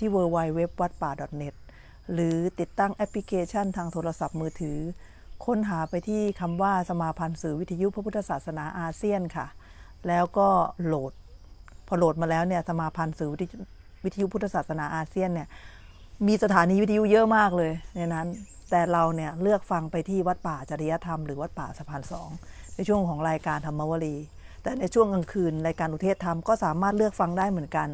ที่ w w w วัดป่า .net หรือติดตั้งแอปพลิเคชันทางโทรศัพท์มือถือ ค้นหาไปที่คำว่าสมาพันธ์สื่อวิทยุพระพุทธศาสนาอาเซียนค่ะ แล้วก็โหลด พอโหลดมาแล้วเนี่ยสมาพันธ์สื่อวิทยุพุทธศาสนาอาเซียนเนี่ยมีสถานีวิทยุเยอะมากเลยในนั้นแต่เราเนี่ย เลือกฟังไปที่วัดป่าจริยธรรมหรือวัดป่าสะพานสองในช่วงของรายการธรรมวรีแต่ในช่วงกลางคืนรายการอุเทศธรรมก็สามารถเลือกฟังได้เหมือนกัน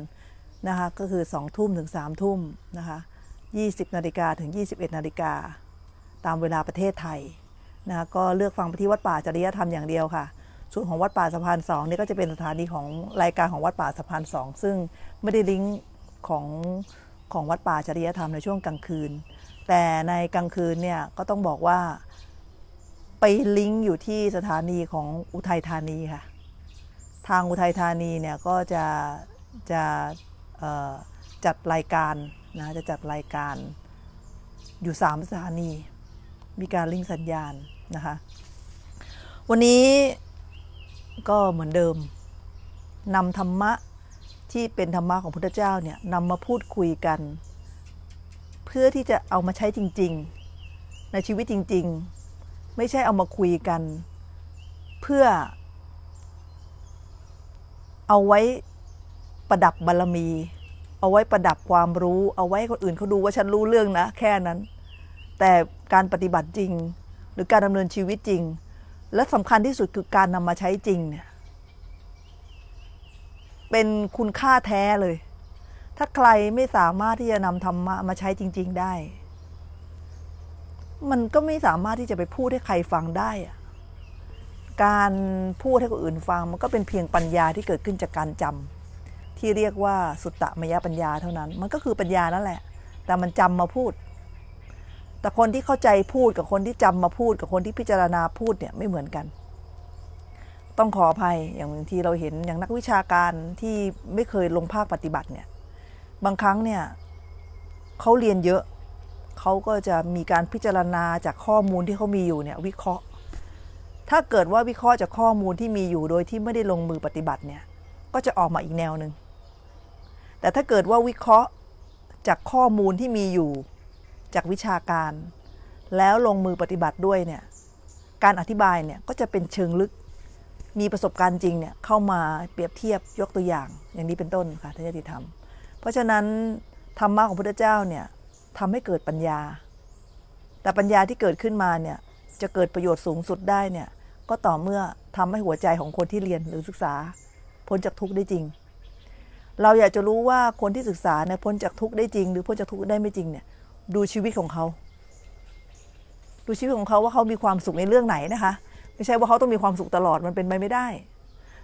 นะคะก็คือ2ทุ่มถึง3ทุ่มนะคะ20นาฬิกาถึง 21นาฬิกาตามเวลาประเทศไทยนะคะก็เลือกฟังไปที่วัดป่าจริยธรรม อย่างเดียวค่ะส่วนของวัดป่าสะพานสองนี่ก็จะเป็นสถานีของรายการของวัดป่าสะพานสองซึ่งไม่ได้ลิงก์ของของวัดป่า จริยธรรมในช่วงกลางคืน แต่ในกลางคืนเนี่ยก็ต้องบอกว่าไปลิงก์อยู่ที่สถานีของอุทัยธานีค่ะทางอุทัยธานีเนี่ยก็จะจะจัดรายการนะจะจัดรายการอยู่ 3 สถานี มีการลิงก์สัญญาณ นะคะ วันนี้ก็เหมือนเดิมนำธรรมะที่เป็นธรรมะของพุทธเจ้าเนี่ยนำมาพูดคุยกัน เพื่อที่จะเอามาใช้จริง ๆในชีวิตจริง ๆ ไม่ใช่เอามาคุยกัน เพื่อเอาไว้ประดับบารรมี เอาไว้ประดับความรู้ เอาไว้คนอื่นเขาดูว่าฉันรู้เรื่องนะ แค่นั้น แต่การปฏิบัติจริงหรือการดำเนินชีวิตจริง และสำคัญที่สุดคือการนำมาใช้จริงเนี่ยเป็นคุณค่าแท้เลย ถ้าใครไม่สามารถที่จะนำธรรมะมาใช้จริง ๆ ได้ มันก็ไม่สามารถที่จะไปพูดให้ใครฟังได้การพูดให้คนอื่นฟัง มันก็เป็นเพียงปัญญาที่เกิดขึ้นจากการจำที่เรียกว่าสุตตมยปัญญาเท่านั้น มันก็คือปัญญา นั่นแหละ แต่มันจำมาพูด แต่คนที่เข้าใจพูดกับคนที่จำมาพูดกับคนที่พิจารณาพูด เนี่ยไม่เหมือนกัน ต้องขออภัย อย่างบางทีเราเห็นอย่างนักวิชาการที่ไม่เคยลงภาคปฏิบัติเนี่ย บางครั้งเนี่ยเขาเรียนเยอะ เขาก็จะมีการพิจารณาจากข้อมูลที่เขามีอยู่เนี่ยวิเคราะห์ ถ้าเกิดว่าวิเคราะห์จากข้อมูลที่มีอยู่โดยที่ไม่ได้ลงมือปฏิบัติเนี่ย ก็จะออกมาอีกแนวหนึ่งแต่ถ้าเกิดว่าวิเคราะห์จากข้อมูลที่มีอยู่จากวิชาการ แล้วลงมือปฏิบัติด้วยเนี่ยการอธิบายเนี่ยก็จะเป็นเชิงลึกมีประสบการณ์จริงเนี่ยเข้ามาเปรียบเทียบยกตัวอย่างอย่างนี้เป็นต้นค่ะทายาติธรรมเพราะฉะนั้นธรรมะของพระเจ้าเนี่ยทำให้เกิดปัญญา แต่ปัญญาที่เกิดขึ้นมาเนี่ยจะเกิดประโยชน์สูงสุดได้เนี่ยก็ต่อเมื่อทำให้หัวใจของคนที่เรียนหรือศึกษาพ้นจากทุกข์ได้จริงเราอยากจะรู้ว่าคนที่ศึกษาเนี่ยพ้นจากทุกข์ได้จริง หรือพ้นจากทุกข์ได้ไม่จริงเนี่ย ดูชีวิตของเขา ดูชีวิตของเขาว่าเขามีความสุขในเรื่องไหนนะคะ ไม่ใช่ว่าเขาต้องมีความสุข ตลอดมันเป็นไปไม่ได้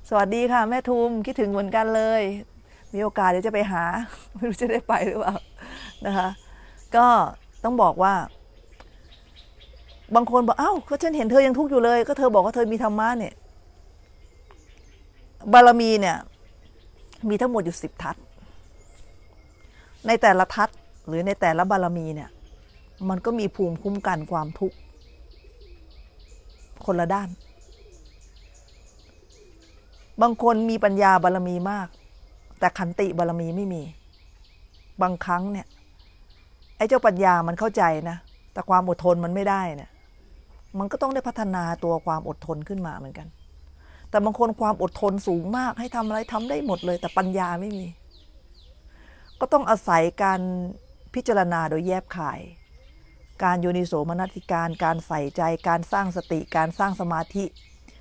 สวัสดีค่ะ แม่ทุมคิดถึงเหมือนกันเลย มีโอกาสเดี๋ยวจะไปหา ไม่รู้จะได้ไปหรือเปล่านะคะ ก็ต้องบอกว่าบางคนบอกเอ้าก็ฉันเห็นเธอยังทุกข์อยู่เลย ก็เธอบอกว่าเธอมีธรรมะเนี่ย บารมีเนี่ยมีทั้งหมดอยู่สิบทัศในแต่ละทัศหรือในแต่ละบารมีเนี่ย มันก็มีภูมิคุ้มกันความทุกข์คนละด้าน บางคนมีปัญญาบารมีมาก แต่ขันติบารมีไม่มี บางครั้งเนี่ย ไอ้เจ้าปัญญามันเข้าใจนะ แต่ความอดทนมันไม่ได้เนี่ย มันก็ต้องได้พัฒนาตัวความอดทนขึ้นมาเหมือนกันแต่บางคนความอดทนสูงมากให้ทำอะไรทำได้หมดเลย แต่ปัญญาไม่มี ก็ต้องอาศัยการพิจารณาโดยแยบขาย การโยนิโสมนัสิการ การใส่ใจ การสร้างสติ การสร้างสมาธิ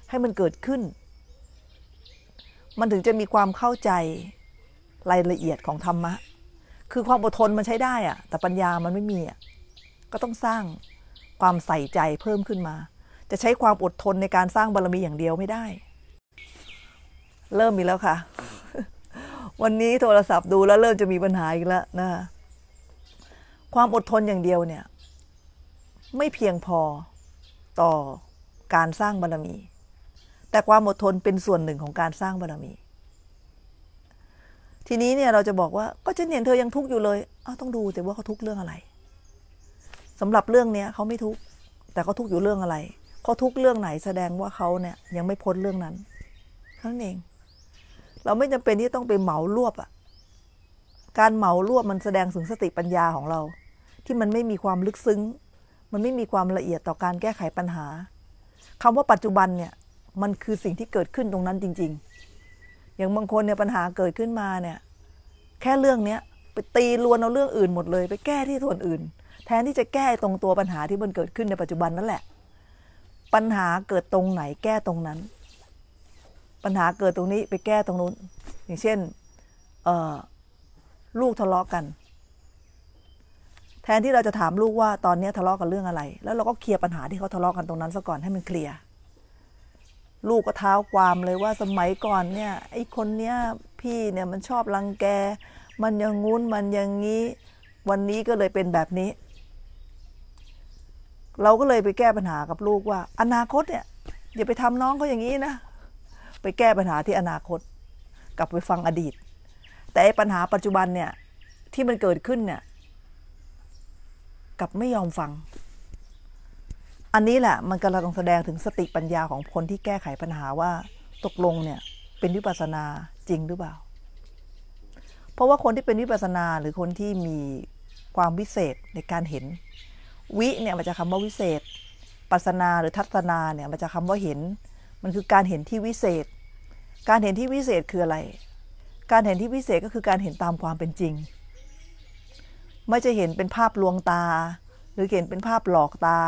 ให้มันเกิดขึ้น มันถึงจะมีความเข้าใจรายละเอียดของธรรมะ คือความอดทนมันใช้ได้อะแต่ปัญญามันไม่มีอะก็ต้องสร้างความใส่ใจเพิ่มขึ้นมา จะใช้ความอดทนในการสร้างบารรมีอย่างเดียวไม่ได้เริ่มมีแล้วค่ะ วันนี้โทรศัพท์ดูแล้วเริ่มจะมีปัญหาอีกแล้วนะคะความอดทนอย่างเดียวเนี่ย ไม่เพียงพอต่อการสร้างบารมี แต่ความอดทนเป็นส่วนหนึ่งของการสร้างบารมี ทีนี้เนี่ยเราจะบอกว่าก็ฉันเห็นเธอยังทุกข์อยู่เลยเอ้าต้องดู แต่ว่าเขาทุกข์เรื่องอะไร สำหรับเรื่องเนี้ยเขาไม่ทุกข์แต่เขาทุกข์อยู่เรื่องอะไรเขาทุกข์เรื่องไหนแสดงว่าเขาเนี่ยยังไม่พ้นเรื่องนั้นเท่านั้นเองเราไม่จำเป็นที่ต้องไปเหมารวบอะการเหมารวบมันแสดงถึงสติปัญญาของเรา ที่มันไม่มีความลึกซึ้ง มันไม่มีความละเอียดต่อการแก้ไขปัญหา คำว่าปัจจุบันเนี่ยมันคือสิ่งที่เกิดขึ้นตรงนั้นจริง ๆ อย่างบางคนเนี่ยปัญหาเกิดขึ้นมาเนี่ย แค่เรื่องเนี้ยไปตีลวน เอาเรื่องอื่นหมดเลย ไปแก้ที่ส่วนอื่น แทนที่จะแก้ตรงตัวปัญหาที่มันเกิดขึ้นในปัจจุบันนั่นแหละ ปัญหาเกิดตรงไหนแก้ตรงนั้นปัญหาเกิดตรงนี้ไปแก้ตรงนู้น อย่างเช่นลูกทะเลาะกัน แทนที่เราจะถามลูกว่าตอนนี้ทะเลาะกันเรื่องอะไร แล้วเราก็เคลียร์ปัญหาที่เขาทะเลาะกันตรงนั้นซะก่อนให้มันเคลียร์ ลูกก็เท้าความเลยว่าสมัยก่อนเนี่ยไอ้คนเนี้ยพี่เนี่ยมันชอบรังแก มันยังงุ้นมันยังงี้ วันนี้ก็เลยเป็นแบบนี้ เราก็เลยไปแก้ปัญหากับลูกว่า อนาคตเนี่ยอย่าไปทำน้องเขาอย่างนี้นะไปแก้ปัญหาที่อนาคตกลับไปฟังอดีต แต่ปัญหาปัจจุบันเนี่ยที่มันเกิดขึ้นเนี่ยกลับไม่ยอมฟัง อันนี้แหละ มันกำลังแสดงถึงสติปัญญาของคนที่แก้ไขปัญหาว่าตกลงเนี่ยเป็นวิปัสนาจริงหรือเปล่า เพราะว่าคนที่เป็นวิปัสนาหรือคนที่มีความวิเศษในการเห็น วิเนี่ยมันจะคำว่าวิเศษ ปัสนาหรือทัศนาเนี่ยมันจะคำว่าเห็นมันคือการเห็นที่วิเศษ การเห็นที่วิเศษคืออะไร การเห็นที่วิเศษก็คือการเห็นตามความเป็นจริง ไม่จะเห็นเป็นภาพลวงตา หรือเห็นเป็นภาพหลอกตา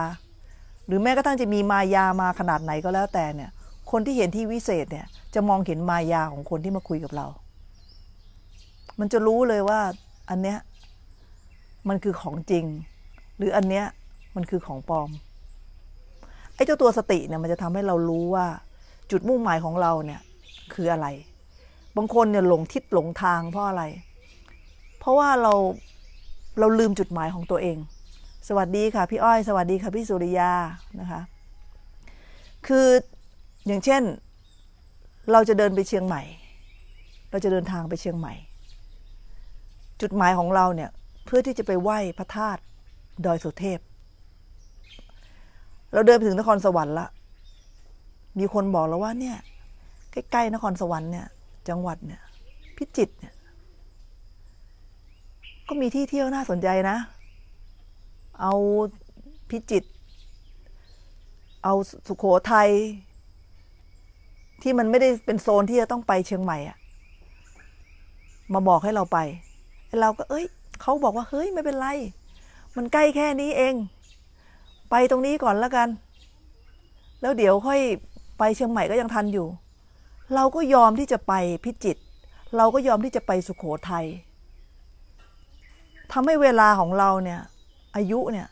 หรือแม้กระทั่งจะมีมายามาขนาดไหนก็แล้วแต่เนี่ย คนที่เห็นที่วิเศษเนี่ยจะมองเห็นมายาของคนที่มาคุยกับเรา มันจะรู้เลยว่าอันเนี้ยมันคือของจริง หรืออันเนี้ยมันคือของปลอมไอ้เจ้าตัวสติเนี่ยมันจะทำให้เรารู้ว่าจุดมุ่งหมายของเราเนี่ยคืออะไร บางคนเนี่ยหลงทิศหลงทางเพราะอะไร เพราะว่าเราเราลืมจุดหมายของตัวเอง สวัสดีค่ะพี่อ้อยสวัสดีค่ะพี่สุริยานะคะ คืออย่างเช่นเราจะเดินไปเชียงใหม่ เราจะเดินทางไปเชียงใหม่ จุดหมายของเราเนี่ย เพื่อที่จะไปไหว้พระธาตุดอยสุเทพเราเดินไปถึงนครสวรรค์ละ มีคนบอก เราว่า เนี่ย ใกล้ ๆนครสวรรค์เนี่ย จังหวัดเนี่ย พิจิตรเนี่ย ก็มีที่เที่ยวน่าสนใจนะ เอาพิจิตรเอาสุขโขทัยที่มันไม่ได้เป็นโซนที่จะต้องไปเชียงใหม่อะ มาบอกให้เราไปเราก็ เอ้ย เขาบอกว่า เฮ้ยไม่เป็นไร มันใกล้แค่นี้เองไปตรงนี้ก่อนละกัน แล้วเดี๋ยวค่อยไปเชียงใหม่ก็ยังทันอยู่ เราก็ยอมที่จะไปพิจิตร เราก็ยอมที่จะไปสุขโขทัยทำให้เวลาของเราเนี่ย อายุเนี่ย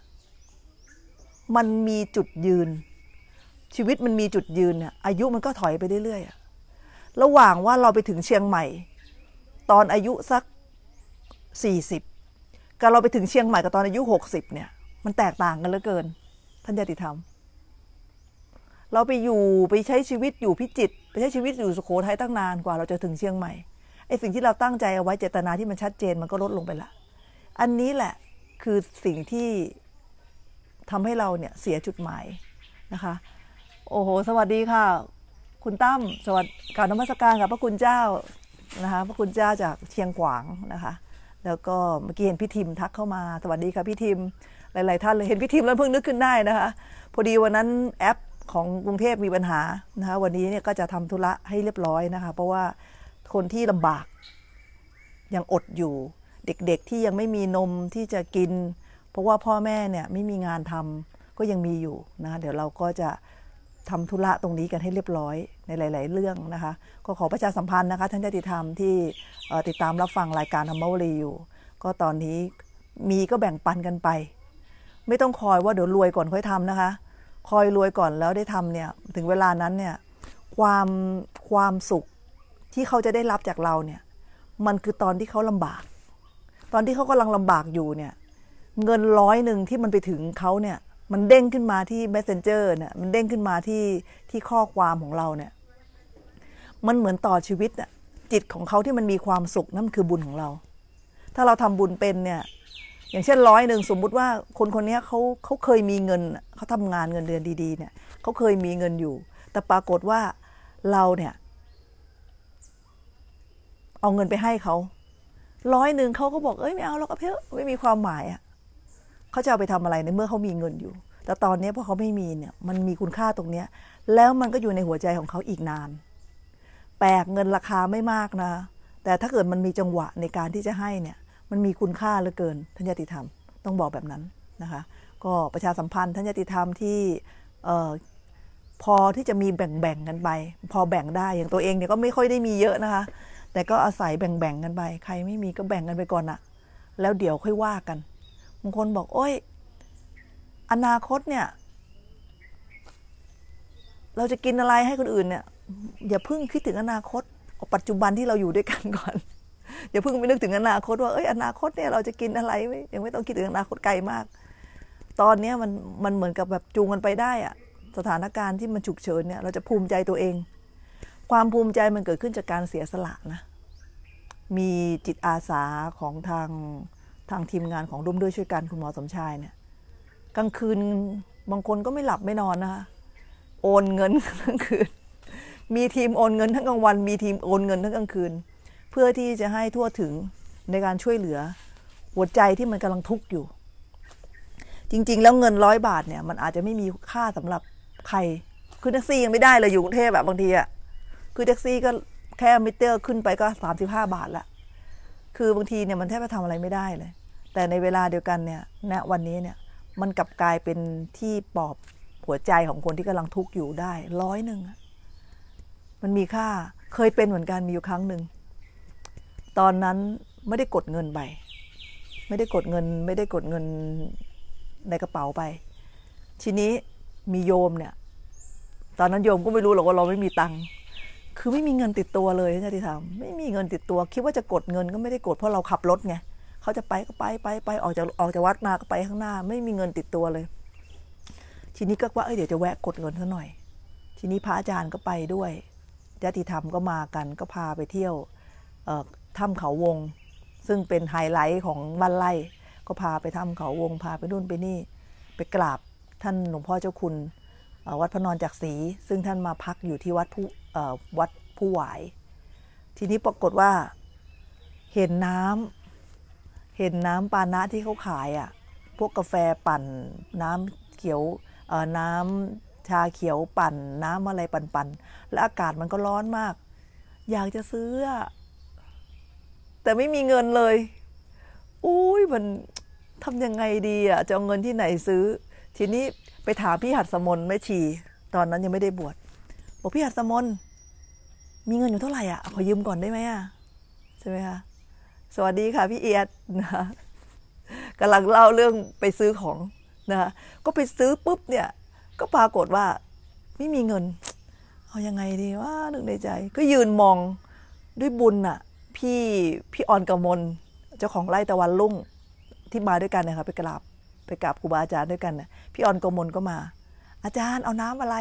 มันมีจุดยืน ชีวิตมันมีจุดยืนเนี่ยอายุมันก็ถอยไปเรื่อยๆระหว่างว่าเราไปถึงเชียงใหม่ ตอนอายุสัก 40กับเราไปถึงเชียงใหม่กับตอนอายุ 60เนี่ย มันแตกต่างกันเหลือเกินท่านญาติธรรม เราไปอยู่ไปใช้ชีวิตอยู่พิจิตไปใช้ชีวิตอยู่สุโขทัยตั้งนานกว่าเราจะถึงเชียงใหม่ไอ้สิ่งที่เราตั้งใจเอาไว้เจตนาที่มันชัดเจน มันก็ลดลงไปละ อันนี้แหละคือสิ่งที่ทำให้เราเนี่ยเสียจุดหมายนะคะ โอ้โหสวัสดีค่ะ คุณตั้มสวัสดีการนมัสการกับพระคุณเจ้านะคะ พระคุณเจ้าจากเชียงขวางนะคะ แล้วก็เมื่อกี้เห็นพี่ทิมทักเข้ามา สวัสดีค่ะพี่ทิมหลายๆท่านเลยเห็นพี่ทีมแล้วเพิ่งนึกขึ้นได้นะคะ พอดี วันนั้นแอปของกรุงเทพ มีปัญหานะคะ วันนี้เนี่ยก็จะทำธุระ ให้เรียบร้อยนะคะ เพราะว่าคนที่ลำบากยังอดอยู่ เด็กๆที่ยังไม่มีนมที่จะกิน เพราะว่าพ่อแม่เนี่ยไม่มีงานทำก็ยังมีอยู่นะะเดี๋ยวเราก็จะทำธุระ ตรงนี้กันให้เรียบร้อยในหลาย ๆ เรื่องนะคะ ก็ขอประชาสัมพันธ์นะคะท่านเจติธรรมที่ติดตามรับฟังรายการธรรมวรีอยู่ ก็ตอนนี้มีก็แบ่งปันกันไปไม่ต้องคอยว่าเดี๋ยวรวยก่อนค่อยทำนะคะ คอยรวยก่อนแล้วได้ทำเนี่ย ถึงเวลานั้นเนี่ย ความความสุขที่เขาจะได้รับจากเราเนี่ย มันคือตอนที่เขาลำบาก ตอนที่เขากำลังลำบากอยู่เนี่ย เงินร้อยหนึ่งที่มันไปถึงเขาเนี่ย มันเด้งขึ้นมาที่ messenger เนี่ยมันเด้งขึ้นมาที่ที่ข้อความของเราเนี่ย มันเหมือนต่อชีวิตน่ะจิตของเขาที่มันมีความสุขนั่นคือบุญของเรา ถ้าเราทำบุญเป็นเนี่ยอย่างเช่นร้อยหนึ่งสมมุติว่าคนคนนี้เขาเขาเคยมีเงิน เขาทำงานเงินเดือนดีๆเนี่ยเขาเคยมีเงินอยู่ แต่ปรากฏว่าเราเนี่ย เอาเงินไปให้เขาร้อยหนึ่งเขาก็บอกเอ้ยไม่เอาลรวก็เพื่อไม่มีความหมายอ่ะเขาจะเอาไปทำอะไรในเมื่อเขามีเงินอยู่ แต่ตอนนี้พอเขาไม่มีเนี่ยมันมีคุณค่าตรงเนี้ย แล้วมันก็อยู่ในหัวใจของเขาอีกนานแปลกเงินราคาไม่มากนะแต่ถ้าเกิดมันมีจังหวะในการที่จะให้เนี่ยมันมีคุณค่าเหลือเกิน ทัญนญาติธรรม ต้องบอกแบบนั้นนะคะ ก็ประชาสัมพันธ์ทัญนญาติธรรมที่พอที่จะมีแบ่งๆกันไป พอแบ่งได้อย่างตัวเองเนี่ยก็ไม่ค่อยได้มีเยอะนะคะ แต่ก็อาศัยแบ่งๆกันไปใครไม่มีก็แบ่งกันไปก่อนอะแล้วเดี๋ยวค่อยว่ากันบางคนบอกโอ้ยอนาคตเนี่ย เราจะกินอะไรให้คนอื่นเนี่ย อย่าเพิ่งคิดถึงอนาคตปัจจุบันที่เราอยู่ด้วยกันก่อนอย่าเพิ่งไปนึกถึงอนาคตว่าเอ้ยอนาคตเนี่ยเราจะกินอะไรไยังไม่ต้องคิดถึงอนาคตไกลมาก ตอนนี้มันมันเหมือนกับแบบจูงกันไปได้อะสถานการณ์ที่มันฉุกเฉินเนี่ย เราจะภูมิใจตัวเอง ความภูมิใจมันเกิดขึ้นจากการเสียสละนะ มีจิตอาสาของทางทางทีมงานของร่วมด้วยช่วยกันคุณหมอสมชายเนี่ยกลางคืนบางคนก็ไม่หลับไม่นอนนะคะโอนเงินทั้งคืน มีทีมโอนเงินทั้งกลางวันมีทีมโอนเงินทั้งกลางคืนเพื่อที่จะให้ทั่วถึงในการช่วยเหลือ หัวใจที่มันกำลังทุกข์อยู่ จริงๆแล้วเงินร้อยบาทเนี่ย มันอาจจะไม่มีค่าสำหรับใคร คือแท็กซี่ยังไม่ได้เลยอยู่กรุงเทพแบบบางทีอะคือแท็กซี่ก็แค่มิเตอร์ขึ้นไปก็สามสิบาทละ คือบางทีเนี่ยมันแทบจะทำอะไรไม่ได้เลย แต่ในเวลาเดียวกันเนี่ย ณ วันนี้เนี่ย มันกลับกลายเป็นที่ปลอบหัวใจของคนที่กำลังทุกข์อยู่ได้ร้อยหนึ่งมันมีค่า เคยเป็นเหมือนกันมีอยู่ครั้งหนึ่งตอนนั้นไม่ได้กดเงินไปไม่ได้กดเงิน ไม่ได้กดเงินในกระเป๋าไป ทีนี้มีโยมเนี่ย ตอนนั้นโยมก็ไม่รู้หรอกว่าเราไม่มีตังค์คือไม่มีเงินติดตัวเลยนะที่ทามไม่มีเงินติดตัว คิดว่าจะกดเงิน ก็ไม่ได้กด เพราะเราขับรถไงเขาจะไปก็ไปไปไป ออกจากออกจากวัดมาก็ไปข้างหน้า ไม่มีเงินติดตัวเลย ทีนี้ก็ว่าเอ้ยเดี๋ยวจะแวะกดเงินซะหน่อย ทีนี้พระอาจารย์ก็ไปด้วยญาติธรรมก็มากันก็พาไปเที่ยว เถ้ำเขาวง ซึ่งเป็นไฮไลท์ของบ้านไร่ก็พาไปถ้ำเขาวงพาไปนู่นไปนี่ ไปกราบท่านหลวงพ่อเจ้าคุณวัดพระนอนจักรีซึ่งท่านมาพักอยู่ที่วัดผู้วัดผู้หวายทีนี้ปรากฏว่าเห็นน้ำ เห็นน้ำปานะที่เขาขายอ่ะพวกกาแฟปั่น น้ำเขียวน้ำชาเขียวปั่น น้ำอะไรปั่นๆและอากาศมันก็ร้อนมาก อยากจะซื้อแต่ไม่มีเงินเลย อุ้ยมันทำยังไงดีอ่ะ จะเอาเงินที่ไหนซื้อ ทีนี้ไปถามพี่หัดสมนไม่ชีตอนนั้นยังไม่ได้บวช บอกพี่หัดสมนมีเงินอยู่เท่าไหร่อ่ะขอยืมก่อนได้ไหมอ่ะ ใช่ไหมคะ สวัสดีค่ะพี่เอียดนะคะกำลังเล่าเรื่องไปซื้อของนะคะก็ไปซื้อปุ๊บเนี่ย ก็ปรากฏว่าไม่มีเงินเอายังไงดีว่าหนึ่งในใจ ก็ยืนมองด้วยบุญอ่ะพี่พี่ออนกมลเจ้าของไร่ตะวันลุ่งที่มาด้วยกันนะคะไปกราบไปกราบครูบาอาจารย์ด้วยกันนะพี่ออนกมลก็มา อาจารย์เอาน้ำอะไร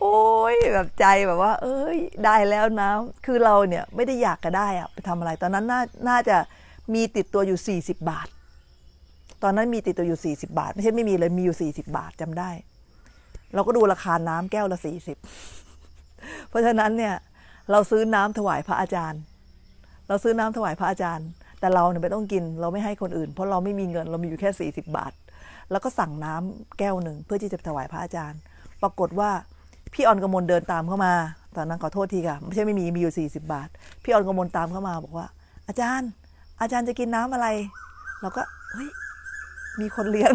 โอ้ยแบบใจแบบว่า เอ้ยได้แล้วน้ำคือเราเนี่ยไม่ได้อยากก็ได้อะไปทำอะไร ตอนนั้นน่านาจะมีติดตัวอยู่ 40 บาท ตอนนั้นมีติดตัวอยู่ 40 บาทไม่ใช่ไม่มีเลยมีอยู่40บาทจำได้เราก็ดูราคาน้ำแก้วละ40เพราะฉะนั้นเนี่ยเราซื้อน้ำถวายพระอาจารย์เราซื้อน้ำถวายพระอาจารย์ แต่เราเนี่ยไม่ต้องกิน เราไม่ให้คนอื่น เพราะเราไม่มีเงิน เรามีอยู่แค่ 40บาท แล้วก็สั่งน้ำแก้วหนึ่งเพื่อที่จะถวายพระอาจารย์ ปรากฏว่า พี่ออนกมลเดินตามเข้ามา ตอนนั้นขอโทษทีค่ะ ไม่ใช่ไม่มี มีอยู่40บาท พี่ออนกมลตามเข้ามาบอกว่า อาจารย์ อาจารย์จะกินน้ำอะไร เราก็เฮ้ยมีคนเลี้ยง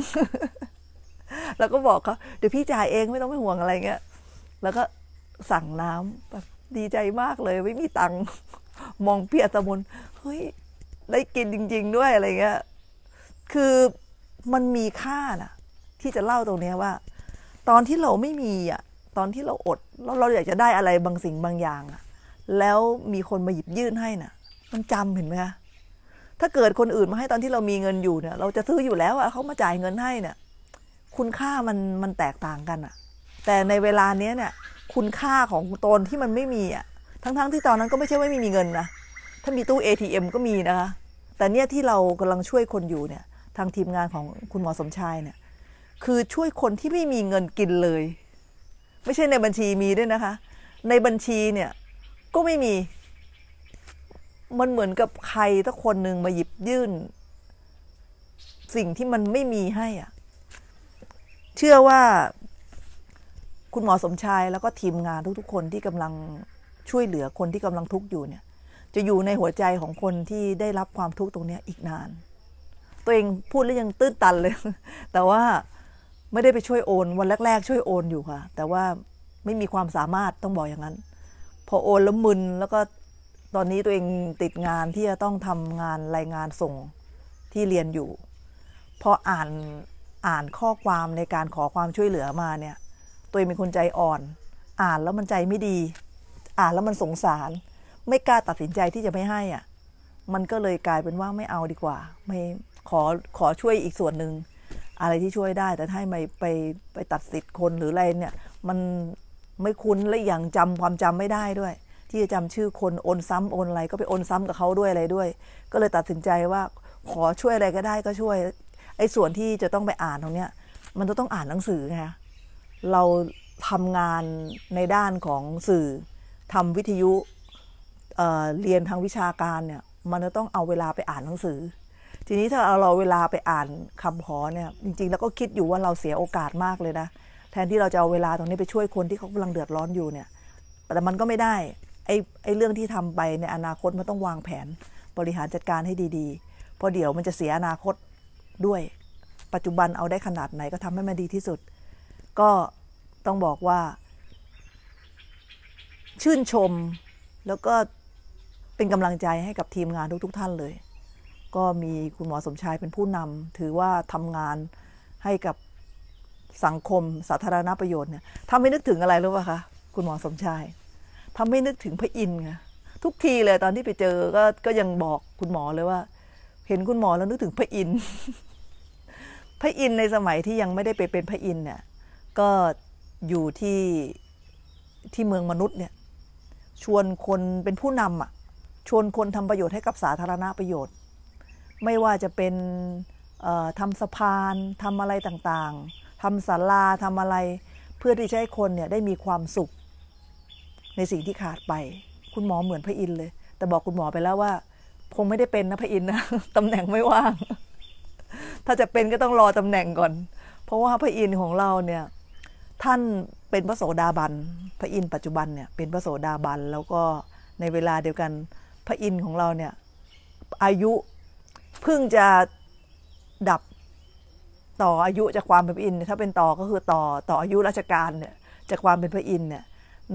เราก็บอกเขาเดี๋ยวพี่จ่ายเองไม่ต้องไปห่วงอะไรเงี้ย แล้วก็สั่งน้ำแบบดีใจมากเลยไม่มีตังค์มองพี่อัตมนเฮ้ย ได้กินจริง ๆด้วยอะไรเงี้ย คือมันมีค่านะที่จะเล่าตรงนี้ว่า ตอนที่เราไม่มีอ่ะตอนที่เราอดแล้วเราอยากจะได้อะไรบางสิ่งบางอย่างอ่ะ แล้วมีคนมาหยิบยื่นให้น่ะ มันจำเห็นไหมคะถ้าเกิดคนอื่นมาให้ตอนที่เรามีเงินอยู่เนี่ย เราจะซื้ออยู่แล้วอ่ะเขามาจ่ายเงินให้เนี่ย คุณค่ามันมันแตกต่างกันอ่ะ แต่ในเวลาเนี้ยเนี่ย คุณค่าของตนที่มันไม่มีอ่ะทั้งๆทที่ตอนนั้นก็ไม่ใช่ว่าไม่มีเงินนะ ถ้ามีตู้ ATM ก็มีนะคะ แต่เนี่ยที่เรากำลังช่วยคนอยู่เนี่ย ทางทีมงานของคุณหมอสมชายเนี่ย คือช่วยคนที่ไม่มีเงินกินเลย ไม่ใช่ในบัญชีมีด้วยนะคะ ในบัญชีเนี่ย ก็ไม่มี มันเหมือนกับใครสักคนหนึ่งมาหยิบยื่น สิ่งที่มันไม่มีให้อ่ะเชื่อว่า คุณหมอสมชายแล้วก็ทีมงานทุกๆ คนที่กำลังช่วยเหลือคนที่กำลังทุกข์อยู่เนี่ย จะอยู่ในหัวใจของคนที่ได้รับความทุกข์ตรงนี้อีกนาน ตัวเองพูดแล้วยังตื้นตันเลย แต่ว่าไม่ได้ไปช่วยโอนวันแรกๆ ช่วยโอนอยู่ค่ะ แต่ว่าไม่มีความสามารถต้องบอกอย่างนั้น พอโอนแล้วมึนแล้วก็ตอนนี้ตัวเองติดงานที่จะต้องทำงานรายงานส่งที่เรียนอยู่ พออ่านอ่านข้อความในการขอความช่วยเหลือมาเนี่ย ตัวเองเป็นคนใจอ่อน อ่านแล้วมันใจไม่ดีอ่านแล้วมันสงสาร ไม่กล้าตัดสินใจที่จะไม่ให้อ่ะ มันก็เลยกลายเป็นว่าไม่เอาดีกว่า ไม่ขอขอช่วยอีกส่วนหนึ่ง อะไรที่ช่วยได้ แต่ให้ไปไปไปตัดสิทธิ์คนหรืออะไรเนี่ย มันไม่คุ้นและอย่างจำความจำไม่ได้ด้วย ที่จะจำชื่อคนโอนซ้ำโอนอะไรก็ไปโอนซ้ำกับเขาด้วยอะไรด้วย ก็เลยตัดสินใจว่าขอช่วยอะไรก็ได้ก็ช่วย ไอ้ส่วนที่จะต้องไปอ่านตรงเนี้ย มันจะต้องอ่านหนังสือไงเราทำงานในด้านของสื่อทำวิทยุเเรียนทางวิชาการเนี่ยมันจะต้องเอาเวลาไปอ่านหนังสือ ทีนี้ถ้าเราเวลาไปอ่านคำขอเนี่ยจริงๆแล้วก็คิดอยู่ว่าเราเสียโอกาสมากเลยนะแทนที่เราจะเอาเวลาตรงนี้ไปช่วยคนที่เขากำลังเดือดร้อนอยู่เนี่ย แต่มันก็ไม่ได้ไอ้ไอเรื่องที่ทำไปในอนาคตมันต้องวางแผนบริหารจัดการให้ดีๆ เพราะเดี๋ยวมันจะเสียอนาคตด้วย ปัจจุบันเอาได้ขนาดไหนก็ทำให้มันดีที่สุด ก็ต้องบอกว่าชื่นชมแล้วก็เป็นกำลังใจให้กับทีมงานทุกๆทท่านเลย ก็มีคุณหมอสมชายเป็นผู้นำถือว่าทำงานให้กับสังคมสาธารณประโยชน์เนี่ยทำใไม่นึกถึงอะไรรู้ป่ะคะคุณหมอสมชาย ทำไม่นึกถึงพระอินทร์ไงทุกทีเลย ตอนที่ไปเจอก็ก็ยังบอกคุณหมอเลยว่า เห็นคุณหมอแล้วนึกถึงพระอินทร์พระอินทร์ในสมัยที่ยังไม่ได้ไปเป็นพระอินทร์เนี่ยก็อยู่ที่ที่เมืองมนุษย์เนี่ยชวนคนเป็นผู้นำอ่ะชวนคนทำประโยชน์ให้กับสาธารณประโยชน์ ไม่ว่าจะเป็นทำสะพานทำอะไรต่างๆทำศาลาทำอะไร เพื่อที่จะให้คนเนี่ยได้มีความสุข ในสิ่งที่ขาดไป คุณหมอเหมือนพระอินเลย แต่บอกคุณหมอไปแล้วว่าคงไม่ได้เป็นนะพระอินนะตำแหน่งไม่ว่างถ้าจะเป็นก็ต้องรอตำแหน่งก่อน เพราะว่าพระอินของเราเนี่ยท่านเป็นพระโสดาบันพระอินทร์ปัจจุบันเนี่ยเป็นพระโสดาบันแล้วก็ในเวลาเดียวกันพระอินทร์ของเราเนี่ย อายุเพิ่งจะดับต่ออายุจากความเป็นพระอินทร์ถ้าเป็นต่อก็คือต่อต่ออายุราชการเนี่ยจากความเป็นพระอินทร์เนี่ย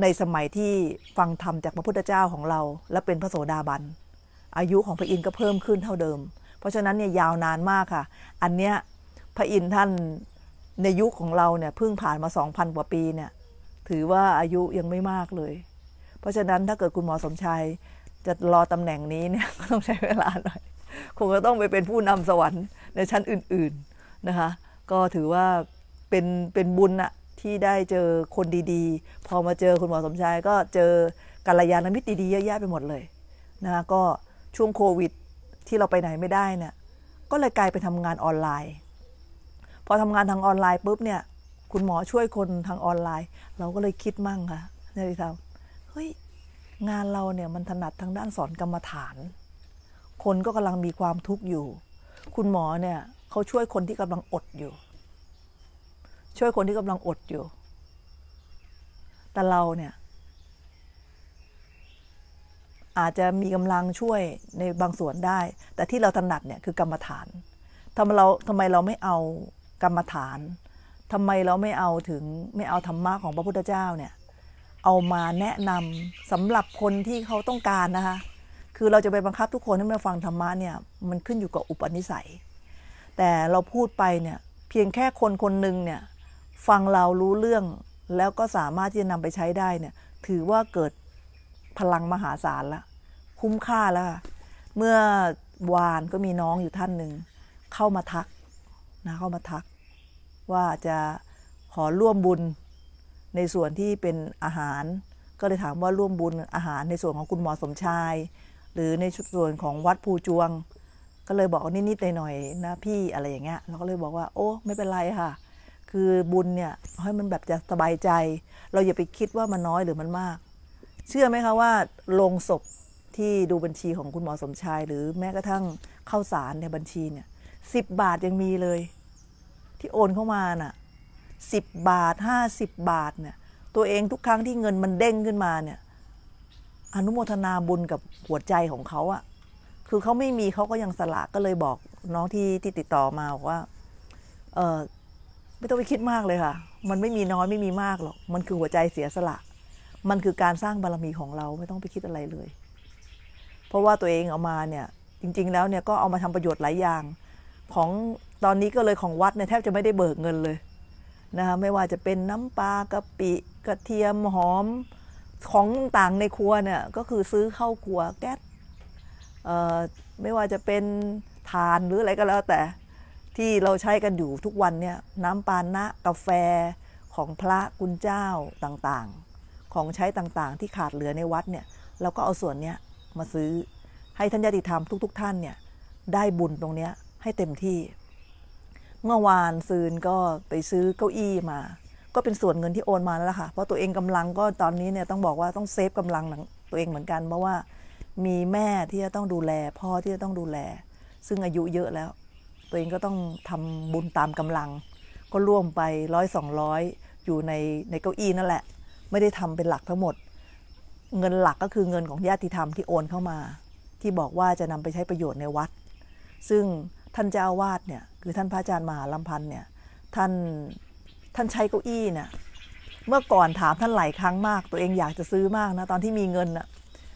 ในสมัยที่ฟังธรรมจากพระพุทธเจ้าของเรา และเป็นพระโสดาบันอายุของพระอินทร์ก็เพิ่มขึ้นเท่าเดิม เพราะฉะนั้นเนี่ยยาวนานมากค่ะ อันเนี้ยพระอินทร์ท่านในยุคของเราเนี่ยเพิ่งผ่านมา 2,000กว่าปีเนี่ยถือว่าอายุยังไม่มากเลย เพราะฉะนั้นถ้าเกิดคุณหมอสมชัยจะรอตำแหน่งนี้เนี่ยก็ต้องใช้เวลาหน่อยคงจะต้องไปเป็นผู้นำสวรรค์ในชั้นอื่นๆนะคะก็ถือว่าเป็นเป็นบุญอะที่ได้เจอคนดีๆ พอมาเจอคุณหมอสมชายก็เจอกัลยาณมิตรดีๆเยอะแยะไปหมดเลยนะคะก็ช่วงโควิดที่เราไปไหนไม่ได้เนี่ยก็เลยกลายไปทำงานออนไลน์พอทำงานทางออนไลน์ปุ๊บเนี่ย คุณหมอช่วยคนทางออนไลน์ เราก็เลยคิดมั่งค่ะนาริตาเฮ้ย งานเราเนี่ยมันถนัดทางด้านสอนกรรมฐาน คนก็กำลังมีความทุกข์อยู่ คุณหมอเนี่ยเขาช่วยคนที่กำลังอดอยู่ ช่วยคนที่กำลังอดอยู่ แต่เราเนี่ย อาจจะมีกำลังช่วยในบางส่วนได้ แต่ที่เราถนัดเนี่ยคือกรรมฐานทำไมเราทำไมเราไม่เอากรรมฐาน ทำไมเราไม่เอาถึงไม่เอาธรรมะของพระพุทธเจ้าเนี่ย เอามาแนะนำสำหรับคนที่เขาต้องการนะคะคือเราจะไปบังคับทุกคนให้มาฟังธรรมะเนี่ย มันขึ้นอยู่กับอุปนิสัย แต่เราพูดไปเนี่ย เพียงแค่คนคนหนึ่งเนี่ย ฟังเรารู้เรื่องแล้วก็สามารถที่จะนำไปใช้ได้เนี่ยถือว่าเกิดพลังมหาศาลละ คุ้มค่าแล้วค่ะเมื่อวานก็มีน้องอยู่ท่านหนึ่งเข้ามาทักนะเข้ามาทักว่าจะขอร่วมบุญในส่วนที่เป็นอาหาร ก็เลยถามว่าร่วมบุญอาหารในส่วนของคุณหมอสมชาย หรือในส่วนของวัดภูจวง ก็เลยบอกนิดๆหน่อยๆนะพี่อะไรอย่างเงี้ยเราก็เลยบอกว่า โอ้ไม่เป็นไรค่ะ คือบุญเนี่ยให้มันแบบจะสบายใจ เราอย่าไปคิดว่ามันน้อยหรือมันมาก เชื่อไหมคะว่าลงศพที่ดูบัญชีของคุณหมอสมชาย หรือแม้กระทั่งเข้าสารในบัญชีเนี่ยสิบบาทยังมีเลยที่โอนเข้ามาน่ะสิบบาทห้าสิบบาทเนี่ย ตัวเองทุกครั้งที่เงินมันเด้งขึ้นมาเนี่ย อนุโมทนาบุญกับหัวใจของเขาอะ คือเขาไม่มีเขาก็ยังสละ ก็เลยบอกน้องที่ที่ติดต่อมาบอกว่าเออไม่ต้องไปคิดมากเลยค่ะ มันไม่มีน้อยไม่มีมากหรอก มันคือหัวใจเสียสละ มันคือการสร้างบารมีของเราไม่ต้องไปคิดอะไรเลย เพราะว่าตัวเองเอามาเนี่ย จริง ๆ แล้วเนี่ยก็เอามาทำประโยชน์หลายอย่างของตอนนี้ก็เลยของวัดเนี่ยแทบจะไม่ได้เบิกเงินเลย นะคะไม่ว่าจะเป็นน้ำปลากะปิกระเทียมหอมของต่างในครัวเนี่ยก็คือซื้อเข้าครัวแก๊สไม่ว่าจะเป็นทานหรืออะไรก็แล้วแต่ที่เราใช้กันอยู่ทุกวันเนี่ยน้ำปานะกาแฟของพระกุญเจ้าต่างๆ ของใช้ต่างๆ ที่ขาดเหลือในวัดเนี่ยเราก็เอาส่วนเนี้ยมาซื้อให้ท่านญาติธรรมทุก ๆ ท่านเนี่ยได้บุญตรงเนี้ยให้เต็มที่เมื่อวานซืนก็ไปซื้อเก้าอี้มา ก็เป็นส่วนเงินที่โอนมาแล้วค่ะ เพราะตัวเองกำลังก็ตอนนี้เนี่ยต้องบอกว่าต้องเซฟกำลัง ตัวเองเหมือนกัน เพราะว่ามีแม่ที่จะต้องดูแล พ่อที่จะต้องดูแล ซึ่งอายุเยอะแล้ว ตัวเองก็ต้องทำบุญตามกำลังก็ร่วมไปร้อยสองร้อยอยู่ในในเก้าอี้นั่นแหละ ไม่ได้ทำเป็นหลักทั้งหมด เงินหลักก็คือเงินของญาติธรรมที่โอนเข้ามา ที่บอกว่าจะนำไปใช้ประโยชน์ในวัด ซึ่งท่านเจ้าวาดเนี่ยคือท่านพระอาจารย์มหาลำพันธ์เนี่ยท่านท่านใช้เก้าอี้เนี่ยเมื่อก่อนถามท่านหลายครั้งมาก ตัวเองอยากจะซื้อมากนะตอนที่มีเงินอะ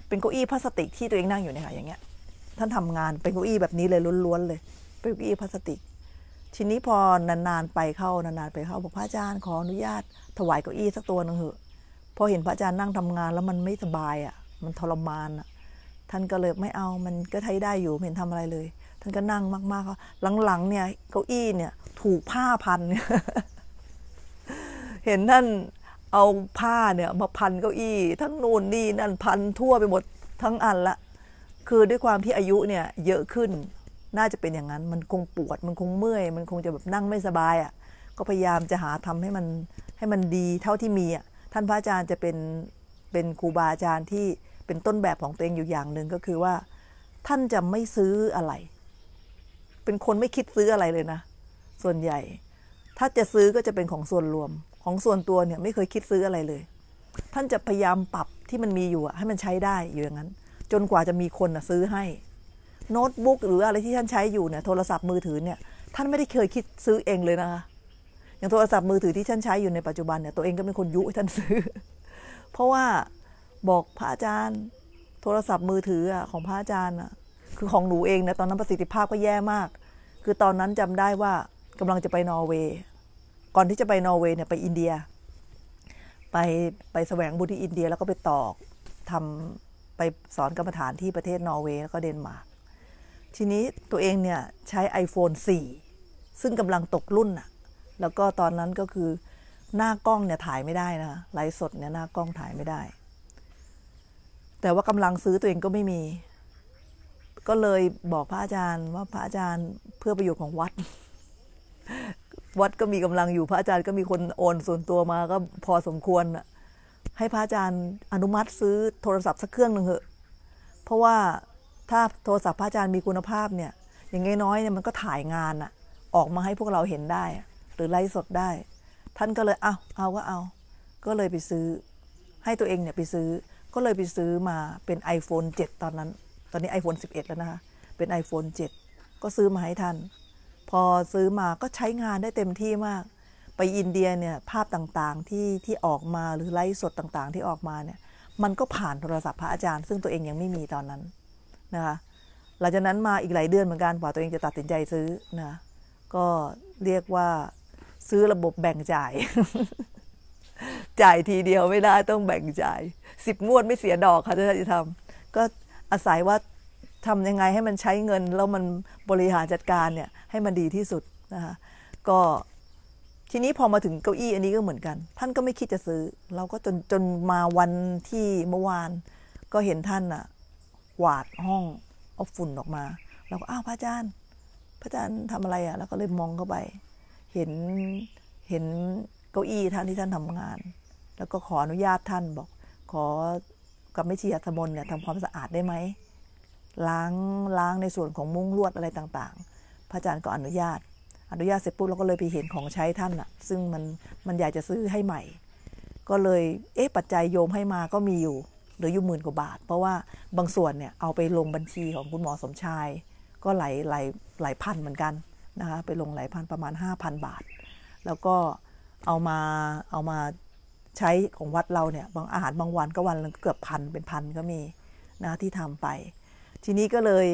เป็นเก้าอี้พลาสติกที่ตัวเองนั่งอยู่เนี่ยค่ะอย่างเงี้ย ท่านทำงานเป็นเก้าอี้แบบนี้เลยล้วนๆ เลยเป็นเก้าอี้พลาสติกทีนี้พอนานๆไปเข้านานๆไปเข้าบอกพระอาจารย์ขออนุญาต ถวายเก้าอี้สักตัวนึงเหอะพอเห็นพระอาจารย์นั่งทำงานแล้วมันไม่สบายอะ่ะมันทรมานอะ่ะท่านก็เลยไม่เอามันก็ใช้ได้อยู่เห็นทำอะไรเลยท่านก็นั่งมากๆค่ะ หลังๆเนี่ย เก้าอี้เนี่ยถูกผ้าพันเนี่ยเห็นท่านเอาผ้าเนี่ยมาพันเก้าอี้ ทั้งนู่นนี่นั่นพันทั่วไปหมดทั้งอันละ คือด้วยความที่อายุเนี่ย เยอะขึ้นน่าจะเป็นอย่างนั้น มันคงปวด มันคงเมื่อย มันคงจะแบบนั่งไม่สบายอะ่ะ ก็พยายามจะหาทำให้มันให้มันดี เท่าที่มีอ่ะ ท่านพระอาจารย์จะเป็นเป็นครูบาอาจารย์ที่เป็นต้นแบบของตัวเองอยู่อย่างหนึ่งก็คือว่า ท่านจะไม่ซื้ออะไรเป็นคนไม่คิดซื้ออะไรเลยนะ ส่วนใหญ่ ถ้าจะซื้อก็จะเป็นของส่วนรวมของส่วนตัวเนี่ยไม่เคยคิดซื้ออะไรเลย ท่านจะพยายามปรับที่มันมีอยู่ให้มันใช้ได้อยู่อย่างนั้น จนกว่าจะมีคนซื้อให้โน้ตบุ๊กหรืออะไรที่ท่านใช้อยู่เนี่ยโทรศัพท์มือถือเนี่ย ท่านไม่ได้เคยคิดซื้อเองเลยนะคะอย่างโทรศัพท์มือถือที่ท่านใช้อยู่ในปัจจุบันเนี่ยตัวเองก็เป็นคนยุให้ท่านซื้อ เพราะว่าบอกพระอาจารย์ โทรศัพท์มือถือของพระอาจารย์อะคือของหนูเองนะตอนนั้นประสิทธิภาพก็แย่มาก คือตอนนั้นจำได้ว่ากำลังจะไปนอร์เวย์ ก่อนที่จะไปนอร์เวย์เนี่ย ไปอินเดีย ไปไปแสวงบุญที่อินเดียแล้วก็ไปตอกทำไปสอนกรรมฐานที่ประเทศนอร์เวย์แล้วก็เดนมาร์กทีนี้ตัวเองเนี่ยใช้ iPhone 4 ซึ่งกำลังตกรุ่นอะแล้วก็ตอนนั้นก็คือหน้ากล้องเนี่ยถ่ายไม่ได้นะไลฟ์สดเนี่ยหน้ากล้องถ่ายไม่ได้ แต่ว่ากำลังซื้อตัวเองก็ไม่มีก็เลยบอกพระอาจารย์ว่าพระอาจารย์เพื่อประโยชน์ของวัด วัดก็มีกำลังอยู่พระอาจารย์ก็มีคนโอนส่วนตัวมา ก็พอสมควรให้พระอาจารย์อนุมัติซื้อโทรศัพท์สักเครื่องหนึ่งเหอะเพราะว่าถ้าโทรศัพท์พระอาจารย์มีคุณภาพเนี่ย อย่างน้อยๆเนี่ยมันก็ถ่ายงานอะออกมาให้พวกเราเห็นได้ หรือไลฟ์สดได้ ท่านก็เลยเอาเอาก็เอา ก็เลยไปซื้อ ให้ตัวเองเนี่ยไปซื้อก็เลยไปซื้อมาเป็น iPhone 7 ตอนนั้นตอนนี้ iPhone 11 แล้วนะคะ เป็น iPhone 7 ก็ซื้อมาให้ท่าน พอซื้อมาก็ใช้งานได้เต็มที่มาก ไปอินเดียเนี่ย ภาพต่างๆที่ที่ออกมาหรือไลฟ์สดต่างๆ ที่ออกมาเนี่ย มันก็ผ่านโทรศัพท์พระอาจารย์ซึ่งตัวเองยังไม่มีตอนนั้นนะคะ หลังจากนั้นมาอีกหลายเดือนเหมือนกัน กว่าตัวเองจะตัดสินใจซื้อนะ ก็เรียกว่าซื้อระบบแบ่งจ่าย จ่ายทีเดียวไม่ได้ต้องแบ่งจ่ายสิบงวดไม่เสียดอกค่ะท่านจะทำก็อาศัยว่าทำยังไงให้มันใช้เงินแล้วมันบริหารจัดการเนี่ยให้มันดีที่สุดนะคะก็ทีนี้พอมาถึงเก้าอี้อันนี้ก็เหมือนกัน ท่านก็ไม่คิดจะซื้อ เราก็จนจนมาวันที่เมื่อวาน ก็เห็นท่านอะกวาดห้อง เอาฝุ่นออกมาเราก็อ้าวพระอาจารย์พระอาจารย์ทำอะไรอะแล้วก็เลยมองเข้าไป เห็นเห็นเก้าอี้ท่านที่ท่านทำงาน แล้วก็ขออนุญาตท่านบอก ขอกับไม่ชีอัศมนเนี่ยทำความสะอาดได้ไหม ล้างล้างในส่วนของมุ้งลวดอะไรต่างๆ พระอาจารย์ก็อนุญาต อนุญาตเสร็จปุ๊บเราก็เลยไปเห็นของใช้ท่านอะซึ่งมัน มันอยากจะซื้อให้ใหม่ ก็เลยเอ๊ะ ปัจจัยโยมให้มาก็มีอยู่หรืออยู่หมื่นกว่าบาท เพราะว่า บางส่วนเนี่ย เอาไปลงบัญชีของคุณหมอสมชาย ก็หลายหลายหลายพันเหมือนกันนะคะไปลงหลายพันประมาณ 5,000 บาท แล้วก็เอามาเอามาใช้ของวัดเราเนี่ยบางอาหารบางวันก็วันเกือบพันเป็นพันก็มีนะที่ทำไป ทีนี้ก็เลย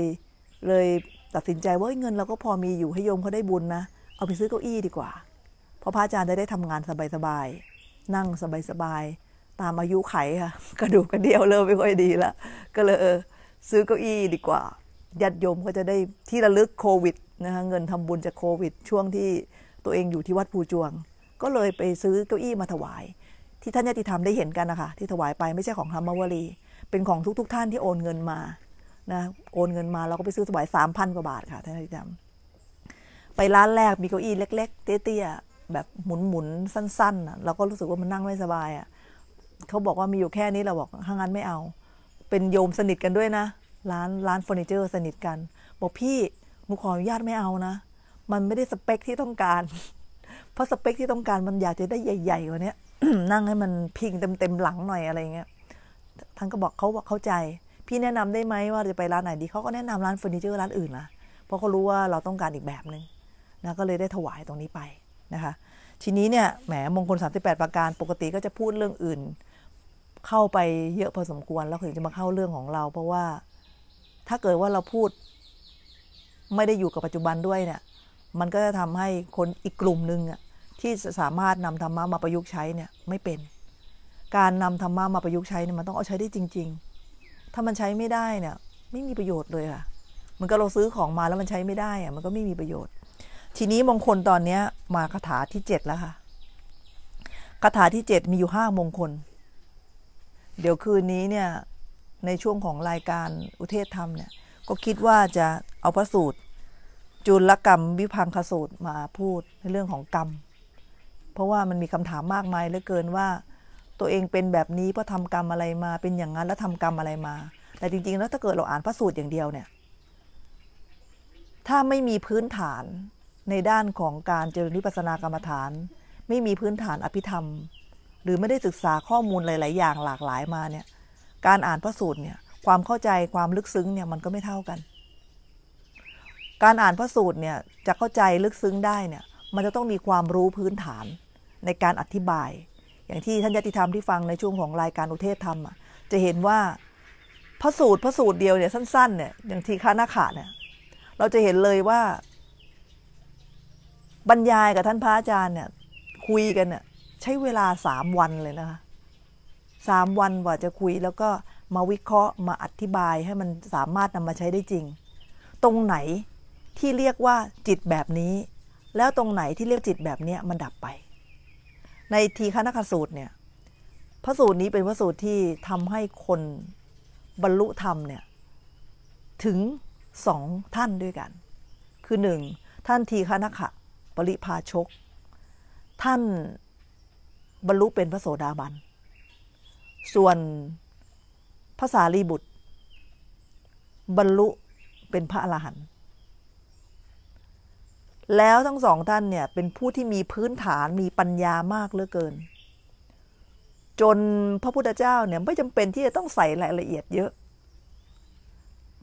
เลยตัดสินใจว่าเงินเราก็พอมีอยู่ให้โยมเขาได้บุญนะ เอาไปซื้อเก้าอี้ดีกว่า เพราะพระอาจารย์จะได้ทำงานสบายๆ นั่งสบายๆ ตามอายุไขค่ะกระดูกกระเดียวเริ่มไม่ค่อยดีละก็เลยซื้อเก้าอี้ดีกว่า ญาติโยมก็จะได้ที่ระลึกโควิดนะคะเงินทำบุญจากโควิด ช่วงที่ตัวเองอยู่ที่วัดภูจวง ก็เลยไปซื้อเก้าอี้มาถวายที่ท่านญาติธรรมได้เห็นกันนะคะที่ถวายไปไม่ใช่ของธรรมวรีเป็นของทุกๆทท่านที่โอนเงินมา นะโอนเงินมาเราก็ไปซื้อถวายสามพันกว่าบาทค่ะท่านญาติธรรมไปร้านแรกมีเก้าอี้เล็ก ๆ เตี้ยๆ แบบหมุนๆ สั้นๆอ่ะเราก็รู้สึกว่ามันนั่งไม่สบายอ่ะเขาบอกว่ามีอยู่แค่นี้เราบอกถ้างั้นไม่เอา เป็นโยมสนิทกันด้วยนะ ร้านร้านเฟอร์นิเจอร์สนิทกันบอกพี่หนูขออนุญาตไม่เอานะ มันไม่ได้สเปคที่ต้องการ เพราะสเปค ที่ต้องการมันอยากจะได้ใหญ่ ๆกว่านี้นั่งให้มันพิงเต็มเต็มหลังหน่อยอะไรเงี้ยท่านก็บอกเขาบอกเข้าใจ พี่แนะนำได้ไหมว่าจะไปร้านไหนดีเขาก็แนะนำร้านเฟอร์นิเจอร์ร้านอื่นละเพราะเขารู้ว่าเราต้องการอีกแบบหนึ่งนะก็เลยได้ถวายตรงนี้ไปนะคะ ทีนี้เนี่ยแหมมงคล38ประการปกติก็จะพูดเรื่องอื่น เข้าไปเยอะพอสมควร แล้วถึงจะมาเข้าเรื่องของเรา เพราะว่าถ้าเกิดว่าเราพูด ไม่ได้อยู่กับปัจจุบันด้วยเนี่ย มันก็จะทำให้คนอีกกลุ่มหนึ่งอะที่สามารถนำธรรมะมาประยุกต์ใช้เนี่ย ไม่เป็น การนำธรรมะมาประยุกต์ใช้เนี่ยมันต้องเอาใช้ได้จริง ๆ ถ้ามันใช้ไม่ได้เนี่ย ไม่มีประโยชน์เลยค่ะมันก็เราซื้อของมาแล้วมันใช้ไม่ได้อะมันก็ไม่มีประโยชน์ ทีนี้มงคลตอนเนี้ยมาคาถาที่เจ็ดแล้วค่ะ คาถาที่เจ็ดมีอยู่ห้ามงคล เดี๋ยวคืนนี้เนี่ยในช่วงของรายการอุเทศธรรมเนี่ย ก็คิดว่าจะเอาพระสูตร จุลกรรมวิพังคสูตรมาพูดในเรื่องของกรรมราะว่ามันมีคำถามมากมายเหลือเกินว่า ตัวเองเป็นแบบนี้เพราะทำกรรมอะไรมา เป็นอย่างนั้นแล้วทำกรรมอะไรมา แต่จริงๆ แล้วถ้าเกิดเราอ่านพระสูตรอย่างเดียวเนี่ยถ้าไม่มีพื้นฐานในด้านของการเจริญวิปัสสนากรรมฐาน ไม่มีพื้นฐานอภิธรรม หรือไม่ได้ศึกษาข้อมูลหลาย ๆ อย่างหลากหลายมาเนี่ยการอ่านพระสูตรเนี่ยความเข้าใจความลึกซึ้งเนี่ยมันก็ไม่เท่ากัน การอ่านพระสูตรเนี่ยจะเข้าใจลึกซึ้งได้เนี่ยมันจะต้องมีความรู้พื้นฐานในการอธิบายอย่างที่ท่านยติธรรมที่ฟังในช่วงของรายการอุเทศธรรมจะเห็นว่า พระสูตรพระสูตรเดียวเนี่ยสั้นๆเนี่ยอย่างทีฆานาขาเนี่ยเราจะเห็นเลยว่าบรรยายกับท่านพระอาจารย์เนี่ยคุยกันเนี่ยใช้เวลาสามวันเลยนะคะสามวันกว่าจะคุย แล้วก็มาวิเคราะห์มาอธิบายให้มันสามารถนำมาใช้ได้จริง ตรงไหนที่เรียกว่าจิตแบบนี้ แล้วตรงไหนที่เรียกจิตแบบเนี้ยมันดับไปในทีฆนักสูตรเนี่ย พระสูตรนี้เป็นพระสูตรที่ทำให้คนบรรลุธรรมเนี่ย ถึงสองท่านด้วยกัน คือหนึ่งท่านทีฆนักขะปริพาชก ท่านบรรลุเป็นพระโสดาบัน ส่วนภาษาลีบุตร บรรลุเป็นพระอรหันต์แล้วทั้งสองท่านเนี่ยเป็นผู้ที่มีพื้นฐานมีปัญญามากเหลือเกิน จนพระพุทธเจ้าเนี่ยไม่จำเป็นที่จะต้องใส่รายละเอียดเยอะ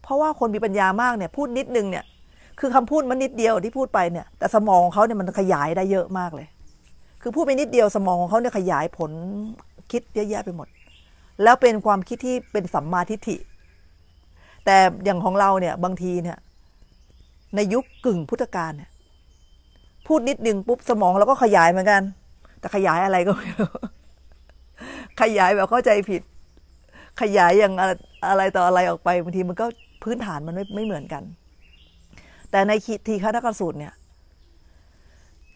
เพราะว่าคนมีปัญญามากเนี่ยพูดนิดนึงเนี่ย คือคำพูดมันนิดเดียวที่พูดไปเนี่ย แต่สมองของเขาเนี่ยมันขยายได้เยอะมากเลย คือพูดไปนิดเดียวสมองของเขาเนี่ยขยายผลคิดเยอะแยะไปหมด แล้วเป็นความคิดที่เป็นสัมมาทิฏฐิ แต่อย่างของเราเนี่ยบางทีเนี่ย ในยุคกึ่งพุทธกาลเนี่ยพูดนิดนึงปุ๊บสมองเราก็ขยายเหมือนกัน แต่ขยายอะไรก็ไม่รู้ขยายแบบเข้าใจผิด ขยายอย่างอะไรต่ออะไรออกไปบางทีมันก็พื้นฐานมันไม่ไม่เหมือนกัน แต่ในทีฆาตกรสูตร เนี่ย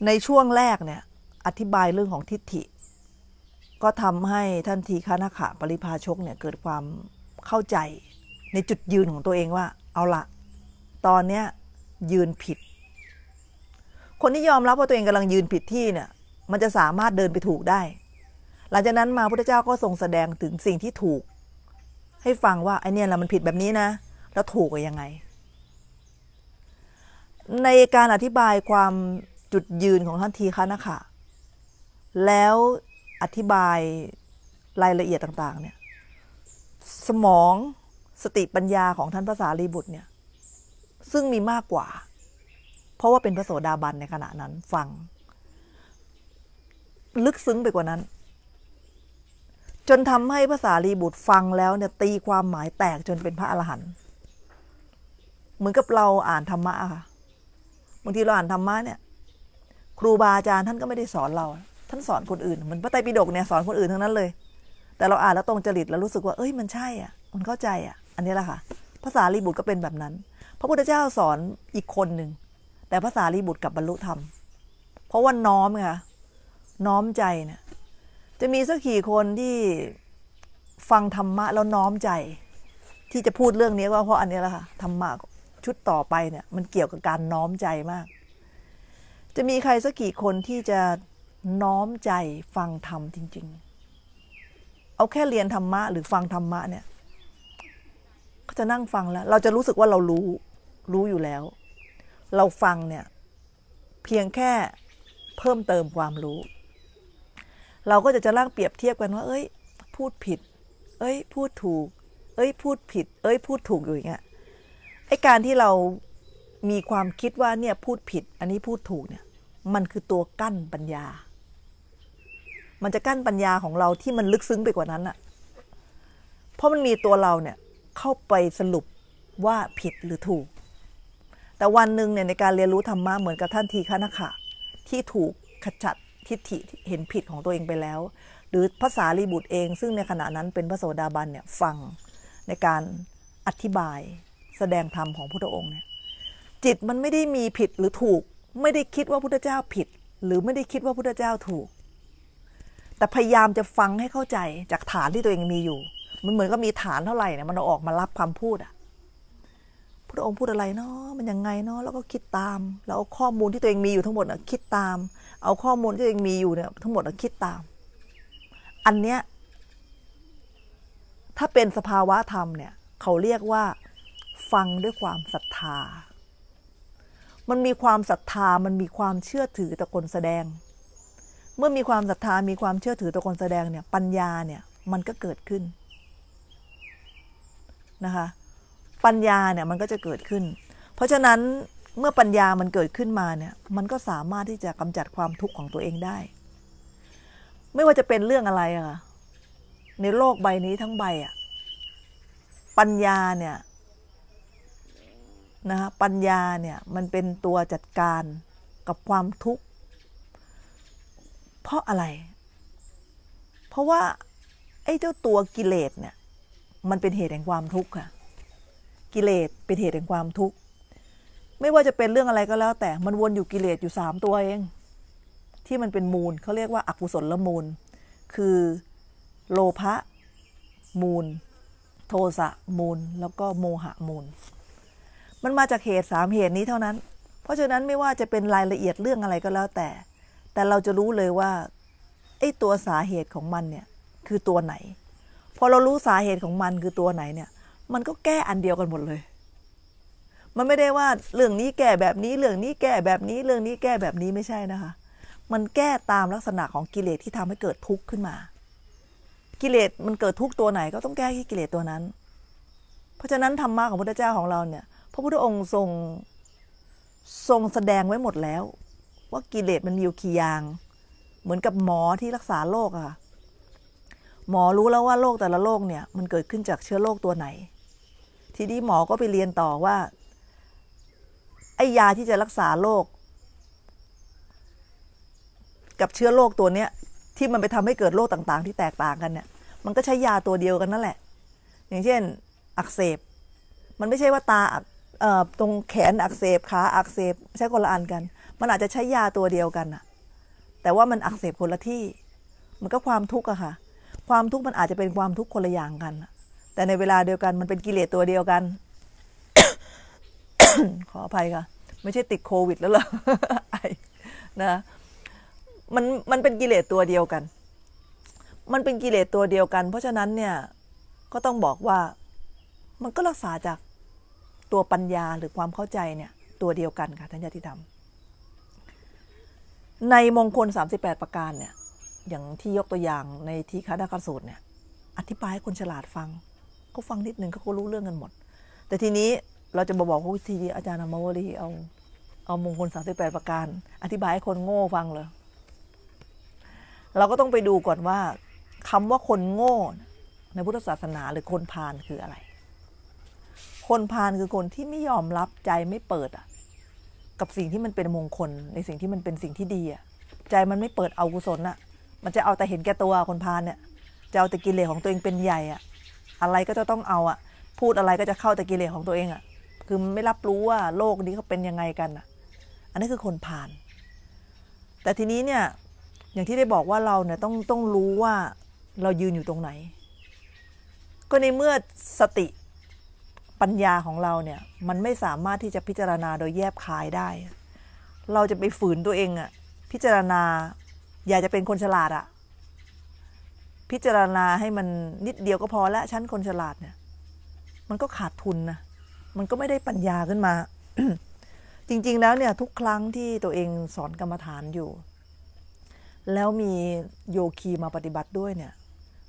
ในช่วงแรกเนี่ย อธิบายเรื่องของทิฏฐิ ก็ทำให้ท่านทีฆานาขะ ปริพาชกเนี่ยเกิดความเข้าใจในจุดยืนของตัวเองว่า เอาละตอนเนี้ยยืนผิดคนที่ยอมรับว่าตัวเองกำลังยืนผิดที่เนี่ย มันจะสามารถเดินไปถูกได้หลังจากนั้นมาพระเจ้าก็ทรงแสดงถึงสิ่งที่ถูก ให้ฟังว่าไอเนี่ยเรามันผิดแบบนี้นะแล้วถูกยังไง ในการอธิบายความจุดยืนของท่านทีคะนะคะแล้วอธิบายรายละเอียดต่างๆ เนี่ย สมองสติปัญญาของท่านภาษาลีบุตรเนี่ยซึ่งมีมากกว่าเพราะว่าเป็นพระโสดาบันในขณะนั้น ฟัง ลึกซึ้งไปกว่านั้น จนทำให้ภาษารีบุตรฟังแล้วเนี่ยตีความหมายแตก จนเป็นพระอรหันต์เหมือนกับเราอ่านธรรมะค่ะบางทีเราอ่านธรรมะเนี่ย ครูบาอาจารย์ท่านก็ไม่ได้สอนเรา ท่านสอนคนอื่นเหมือนพระไตรปิฎกเนี่ยสอนคนอื่นทั้งนั้นเลย แต่เราอ่านแล้วตรงจริตแล้วรู้สึกว่าเอ้ยมันใช่อ่ะมันเข้าใจอ่ะ อันนี้แหละค่ะภาษารีบุตรก็เป็นแบบนั้นพระพุทธเจ้าสอนอีกคนหนึ่งแต่ภาษารีบุตรกับบรรลุธรรม เพราะว่าน้อมค่ะน้อมใจเนะี่ย จะมีสักกี่คนที่ฟังธรรมะ แล้วน้อมใจ ที่จะพูดเรื่องนี้ว่าเพราะอันนี้แหละค่ะธรรมะชุดต่อไปเนี่ย มันเกี่ยวกับการน้อมใจมาก จะมีใครสักกี่คนที่จะน้อมใจฟังธรรมจริง ๆ เอาแค่เรียนธรรมะ หรือฟังธรรมะ เนี่ยก็จะนั่งฟังแล้ว เราจะรู้สึกว่าเรารู้รู้อยู่แล้วเราฟังเนี่ย เพียงแค่เพิ่มเติมความรู้ เราก็จะจะร่างเปรียบเทียบกันว่า เอ้ยพูดผิด เอ้ย พูดถูก เอ้ยพูดผิด เอ้ยพูดถูกอยู่อย่างเงี้ยไอการที่เรามีความคิดว่าเนี่ยพูดผิด อันนี้พูดถูกเนี่ย มันคือตัวกั้นปัญญา มันจะกั้นปัญญาของเราที่มันลึกซึ้งไปกว่านั้นอะเพราะมันมีตัวเราเนี่ยเข้าไปสรุปว่าผิดหรือถูกแต่วันหนึ่งเนี่ยในการเรียนรู้ธรรมะเหมือนกับท่านทีฆนาขะที่ถูกขจัดทิฏฐิเห็นผิดของตัวเองไปแล้ว หรือภาษารีบุตรเอง ซึ่งในขณะนั้นเป็นพระโสดาบันเนี่ยฟังในการอธิบายแสดงธรรมของพระองค์เนี่ยจิตมันไม่ได้มีผิดหรือถูกไม่ได้คิดว่าพุทธเจ้าผิด หรือไม่ได้คิดว่าพุทธเจ้าถูก แต่พยายามจะฟังให้เข้าใจจากฐานที่ตัวเองมีอยู่มันเหมือนก็มีฐานเท่าไหร่เนี่ยมันอออกมารับควาพูดอะพระองค์พูดอะไรเนาะมันยังไงเนาะแล้วก็คิดตาม แล้วเอาข้อมูลที่ตัวเองมีอยู่ทั้งหมดนะคิดตาม เอาข้อมูลที่ตัวเองมีอยู่เนี่ยทั้งหมดนะคิดตาม อันเนี้ย ถ้าเป็นสภาวะธรรมเนี่ย เขาเรียกว่า ฟังด้วยความศรัทธา มันมีความศรัทธามันมีความเชื่อถือต่อคนแสดง เมื่อมีความศรัทธามีความเชื่อถือต่อคนแสดงเนี่ย ปัญญาเนี่ย มันก็เกิดขึ้นนะคะปัญญาเนี่ยมันก็จะเกิดขึ้น เพราะฉะนั้นเมื่อปัญญามันเกิดขึ้นมาเนี่ย มันก็สามารถที่จะกำจัดความทุกข์ของตัวเองได้ ไม่ว่าจะเป็นเรื่องอะไรอะในโลกใบนี้ทั้งใบอะปัญญาเนี่ยนะฮะ ปัญญาเนี่ยมันเป็นตัวจัดการกับความทุกข์ เพราะอะไร เพราะว่าไอ้เจ้าตัวกิเลสเนี่ย มันเป็นเหตุแห่งความทุกข์ค่ะกิเลสเป็นเหตุแห่งความทุกข์ไม่ว่าจะเป็นเรื่องอะไรก็แล้ว แต่มันวนอยู่กิเลสอยู่สามตัวเอง ที่มันเป็นมูลเขาเรียกว่าอกุศลละมูล คือโลภะมูล โทสะมูล แล้วก็โมหะมูล มันมาจากเหตุสามเหตุนี้เท่านั้น เพราะฉะนั้นไม่ว่าจะเป็นรายละเอียดเรื่องอะไรก็แล้วแต่ แต่เราจะรู้เลยว่าไอ้ตัวสาเหตุของมันเนี่ยคือตัวไหน พอเรารู้สาเหตุของมันคือตัวไหนเนี่ยมันก็แก้อันเดียวกันหมดเลย มันไม่ได้ว่าเรื่องนี้แก่แบบนี้ เรื่องนี้แก่แบบนี้ เรื่องนี้แก่แบบนี้ไม่ใช่นะคะ มันแก้ตามลักษณะของกิเลสที่ทำให้เกิดทุกข์ขึ้นมา กิเลสมันเกิดทุกข์ตัวไหน ก็ต้องแก้ที่กิเลสตัวนั้น เพราะฉะนั้นธรรมะของพระพุทธเจ้าของเราเนี่ย พระพุทธองค์ทรง ทรงแสดงไว้หมดแล้ว ว่ากิเลสมันมีอยู่ขี่ยาง เหมือนกับหมอที่รักษาโรคอะหมอรู้แล้วว่าโรคแต่ละโรคเนี่ย มันเกิดขึ้นจากเชื้อโรคตัวไหนทีนี้หมอก็ไปเรียนต่อว่า ไอ้ยาที่จะรักษาโรคกับเชื้อโรคตัวเนี้ย ที่มันไปทำให้เกิดโรคต่างๆ ที่แตกต่างกันเนี่ย มันก็ใช้ยาตัวเดียวกันนั่นแหละ อย่างเช่น อักเสบ มันไม่ใช่ว่าตาอตรงแขนอักเสบขาอักเสบใช้คนละอันกัน มันอาจจะใช้ยาตัวเดียวกันอะแต่ว่ามันอักเสบคนละที่ มันก็ความทุกข์อะค่ะ ความทุกข์มันอาจจะเป็นความทุกข์คนละอย่างกันอะแต่ในเวลาเดียวกันมันเป็นกิเลสตัวเดียวกัน ขออภัยค่ะไม่ใช่ติดโควิด แล้วหรอไอนะ มันมันเป็นกิเลสตัวเดียวกัน มันเป็นกิเลสตัวเดียวกัน เพราะฉะนั้นเนี่ยก็ต้องบอกว่ามันก็รักษาจากตัวปัญญาหรือความเข้าใจเนี่ยตัวเดียวกันค่ะท่านญาติธรรม ในมงคล38ประการเนี่ยอย่างที่ยกตัวอย่างในทีฆาดากสูตรเนี่ย อธิบายให้คนฉลาดฟังเขาฟังนิดหนึ่งเขาก็รู้เรื่องกันหมด แต่ทีนี้เราจะมาบอกว่าทีอาจารย์อมวรีเอาเอามงคลสามสิบแปดประการอธิบายให้คนโง่ฟังเลย เราก็ต้องไปดูก่อนว่า คำว่าคนโง่ ในพุทธศาสนาหรือคนพาลคืออะไร คนพาลคือคนที่ไม่ยอมรับใจไม่เปิดอ่ะ กับสิ่งที่มันเป็นมงคลในสิ่งที่มันเป็นสิ่งที่ดีอ่ะ ใจมันไม่เปิดเอากุศลอ่ะ มันจะเอาแต่เห็นแก่ตัวคนพาลเนี่ยจะเอาแต่กินเลสขของตัวเองเป็นใหญ่อ่ะอะไรก็จะต้องเอาอะพูดอะไรก็จะเข้าแต่กิเลสของตัวเองอะ คือไม่รับรู้ว่าโลกนี้เขาเป็นยังไงกันอะอันนี้คือคนผ่าน แต่ทีนี้เนี่ย อย่างที่ได้บอกว่าเราเนี่ยต้องต้องรู้ว่าเรายืนอยู่ตรงไหน ก็ในเมื่อสติปัญญาของเราเนี่ยมันไม่สามารถที่จะพิจารณาโดยแยบคายได้ เราจะไปฝืนตัวเองอะพิจารณาอยากจะเป็นคนฉลาดอะพิจารณาให้มันนิดเดียวก็พอละชั้นคนฉลาดเนี่ย มันก็ขาดทุนนะมันก็ไม่ได้ปัญญาขึ้นมา จริงๆแล้วเนี่ยทุกครั้งที่ตัวเองสอนกรรมฐานอยู่ แล้วมีโยคีมาปฏิบัติด้วยเนี่ย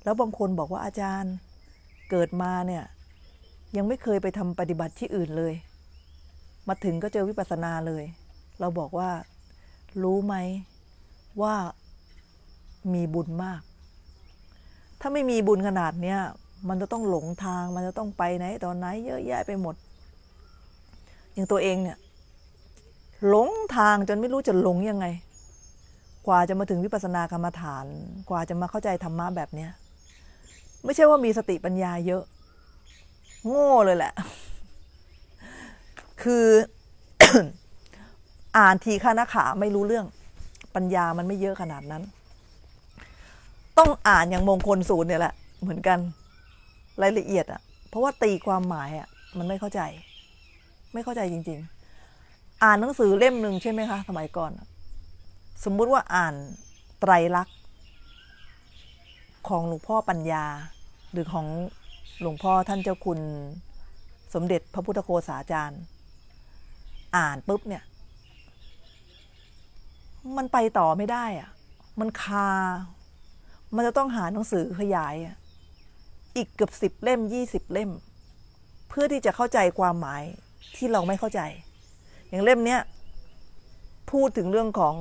แล้วบางคนบอกว่าอาจารย์เกิดมาเนี่ยยังไม่เคยไปทำปฏิบัติที่อื่นเลย มาถึงก็เจอวิปัสสนาเลย เราบอกว่ารู้ไหมว่ามีบุญมากถ้าไม่มีบุญขนาดเนี้ย มันจะต้องหลงทาง มันจะต้องไปไหนตอนไหนเยอะแยะ ไปหมด อย่างตัวเองเนี่ย หลงทางจนไม่รู้จะหลงยังไง กว่าจะมาถึงวิปัสสนากรรมฐาน กว่าจะมาเข้าใจธรรมะแบบเนี้ยไม่ใช่ว่ามีสติปัญญาเยอะ โง่เลยแหละ คืออ่านทีฆานาขาไม่รู้เรื่อง ปัญญามันไม่เยอะขนาดนั้นต้องอ่าน อย่างมงคลศูนย์เนี่ยแหละเหมือนกัน รายละเอียดอะ่ะเพราะว่าตีความหมายอะ่ะมันไม่เข้าใจ ไม่เข้าใจจริง ๆ อ่านหนังสือเล่มหนึ่งใช่ไหมคะสมัยก่อนสมมุติว่าอ่านไตรลักษณ์ ของหลวงพ่อปัญญา หรือของหลวงพ่อท่านเจ้าคุณ สมเด็จพระพุทธโคสาจารย์ อ่านปุ๊บเนี่ย มันไปต่อไม่ได้อะ่ะ มันคามันจะต้องหาหนังสือขยาย อีกเกือบสิบเล่มยี่สิบเล่ม เพื่อที่จะเข้าใจความหมายที่เราไม่เข้าใจ อย่างเล่มเนี้ยพูดถึงเรื่องของ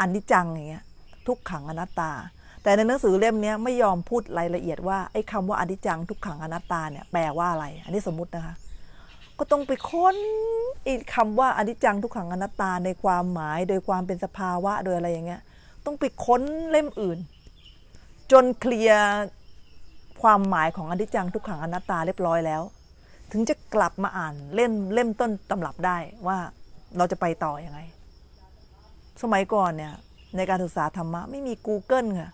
อันนิจจังอย่างเงี้ยทุกขังอนัตตา แต่ในหนังสือเล่มนี้ไม่ยอมพูดรายละเอียดว่าไอ้คำว่าอนิจจัง ทุกขังอนัตตาเนี่ยแปลว่าอะไร อันนี้สมมตินะคะ ก็ต้องไปค้นไอ้คำว่าอนิจจังทุกขังอนัตตาในความหมายโดยความเป็นสภาวะโดยอะไรอย่างเงี้ย ต้องไปค้นเล่มอื่นจนเคลียร์ความหมายของอนิจจังทุกขังอนัตตาเรียบร้อยแล้ว ถึงจะกลับมาอ่านเล่มเล่มต้นตำรับได้ว่าเราจะไปต่ออยังไง สมัยก่อนเนี่ยในการศึกษาธรรมะไม่มี Google ค่ะ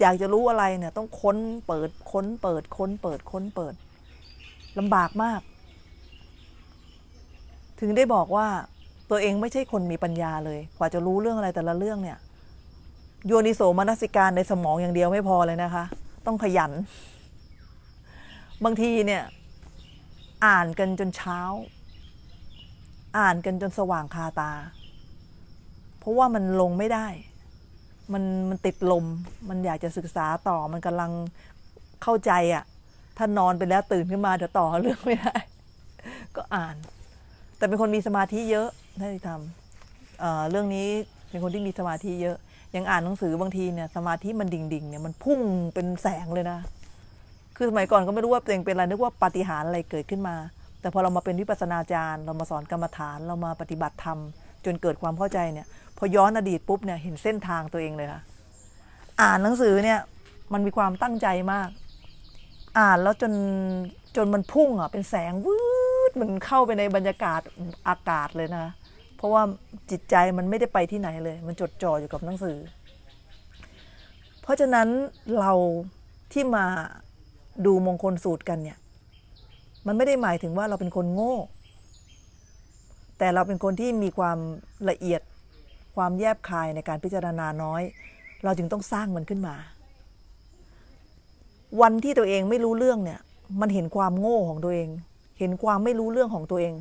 อยากจะรู้อะไรเนี่ยต้องค้นเปิดค้นเปิดค้นเปิดค้นเปิดลำบากมาก ถึงได้บอกว่าตัวเองไม่ใช่คนมีปัญญาเลยกว่าจะรู้เรื่องอะไรแต่ละเรื่องเนี่ยโยนิโสมนสิการในสมองอย่างเดียวไม่พอเลยนะคะ ต้องขยัน บางทีเนี่ย อ่านกันจนเช้า อ่านกันจนสว่างคาตา เพราะว่ามันลงไม่ได้ มันมันติดลมมันอยากจะศึกษาต่อมันกำลังเข้าใจอะ่ะถ้านอนไปแล้วตื่นขึ้นมาเดี๋ยวต่อเรื่องไม่ได้ก็อ่าน แต่เป็นคนมีสมาธิเยอะ่านทำเเรื่องนี้เป็นคนที่มีสมาธิเยอะยังอ่านหนังสือบางทีเนี่ยสมาธิ มันดิ่งๆ เนี่ยมันพุ่งเป็นแสงเลยนะ คือสมัยก่อนก็ไม่รู้ว่าตัวเองเป็นอะไรนึกว่าปาฏิหาริย์อะไรเกิดขึ้นมา แต่พอเรามาเป็นวิปัสนาจารย์ เรามาสอนกรรมฐานเรามาปฏิบัติธรรม จนเกิดความเข้าใจเนี่ย พอย้อนอดีตปุ๊บเนี่ยเห็นเส้นทางตัวเองเลยค่ะ อ่านหนังสือเนี่ย มันมีความตั้งใจมาก อ่านแล้วจนจนมันพุ่งอ่ะเป็นแสงวืด มันเข้าไปในบรรยากาศอากาศเลยนะคะเพราะว่าจิตใจมันไม่ได้ไปที่ไหนเลย มันจดจ่ออยู่กับหนังสือ เพราะฉะนั้นเราที่มาดูมงคลสูตรกันเนี่ยมันไม่ได้หมายถึงว่าเราเป็นคนโง่ แต่เราเป็นคนที่มีความละเอียดความแยบคายในการพิจารณาน้อย เราจึงต้องสร้างมันขึ้นมา วันที่ตัวเองไม่รู้เรื่องเนี่ยมันเห็นความโง่ของตัวเอง เห็นความไม่รู้เรื่องของตัวเอง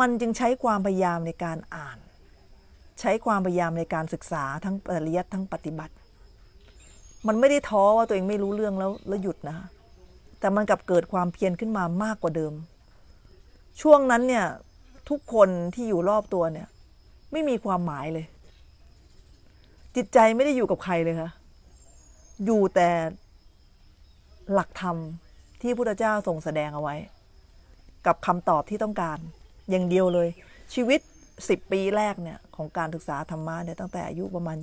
มันจึงใช้ความพยายามในการอ่าน ใช้ความพยายามในการศึกษาทั้งปริยัติทั้งปฏิบัติ มันไม่ได้ท้อว่าตัวเองไม่รู้เรื่องแล้วแล้วหยุดนะ แต่มันกลับเกิดความเพียรขึ้นมามากกว่าเดิม ช่วงนั้นเนี่ยทุกคนที่อยู่รอบตัวเนี่ย ไม่มีความหมายเลย จิตใจไม่ได้อยู่กับใครเลยค่ะอยู่แต่หลักธรรมที่พุทธเจ้าทรงแสดงเอาไว้ กับคำตอบที่ต้องการอย่างเดียวเลย ชีวิต 10 ปีแรกเนี่ยของการศึกษาธรรมะเนี่ย ตั้งแต่อายุประมาณ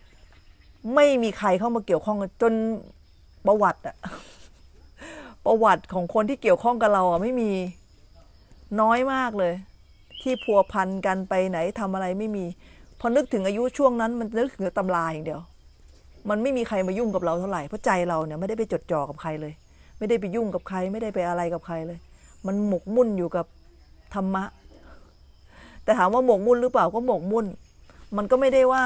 20ไม่มีใครเข้ามาเกี่ยวข้องจนประวัติอะประวัติของคนที่เกี่ยวข้องกับเราอะไม่มีน้อยมากเลย ที่พัวพันกันไปไหนทำอะไรไม่มีพอนึกถึงอายุช่วงนั้น มันนึกถึงตำราอย่างเดียว มันไม่มีใครมายุ่งกับเราเท่าไหร่เพราะใจเราเนี่ย ไม่ได้ไปจดจ่อกับใครเลย ไม่ได้ไปยุ่งกับใครไม่ได้ไปอะไรกับใครเลยมันหมกมุ่นอยู่กับธรรมะ แต่ถามว่าหมกมุ่นหรือเปล่าก็หมกมุ่น มันก็ไม่ได้ว่า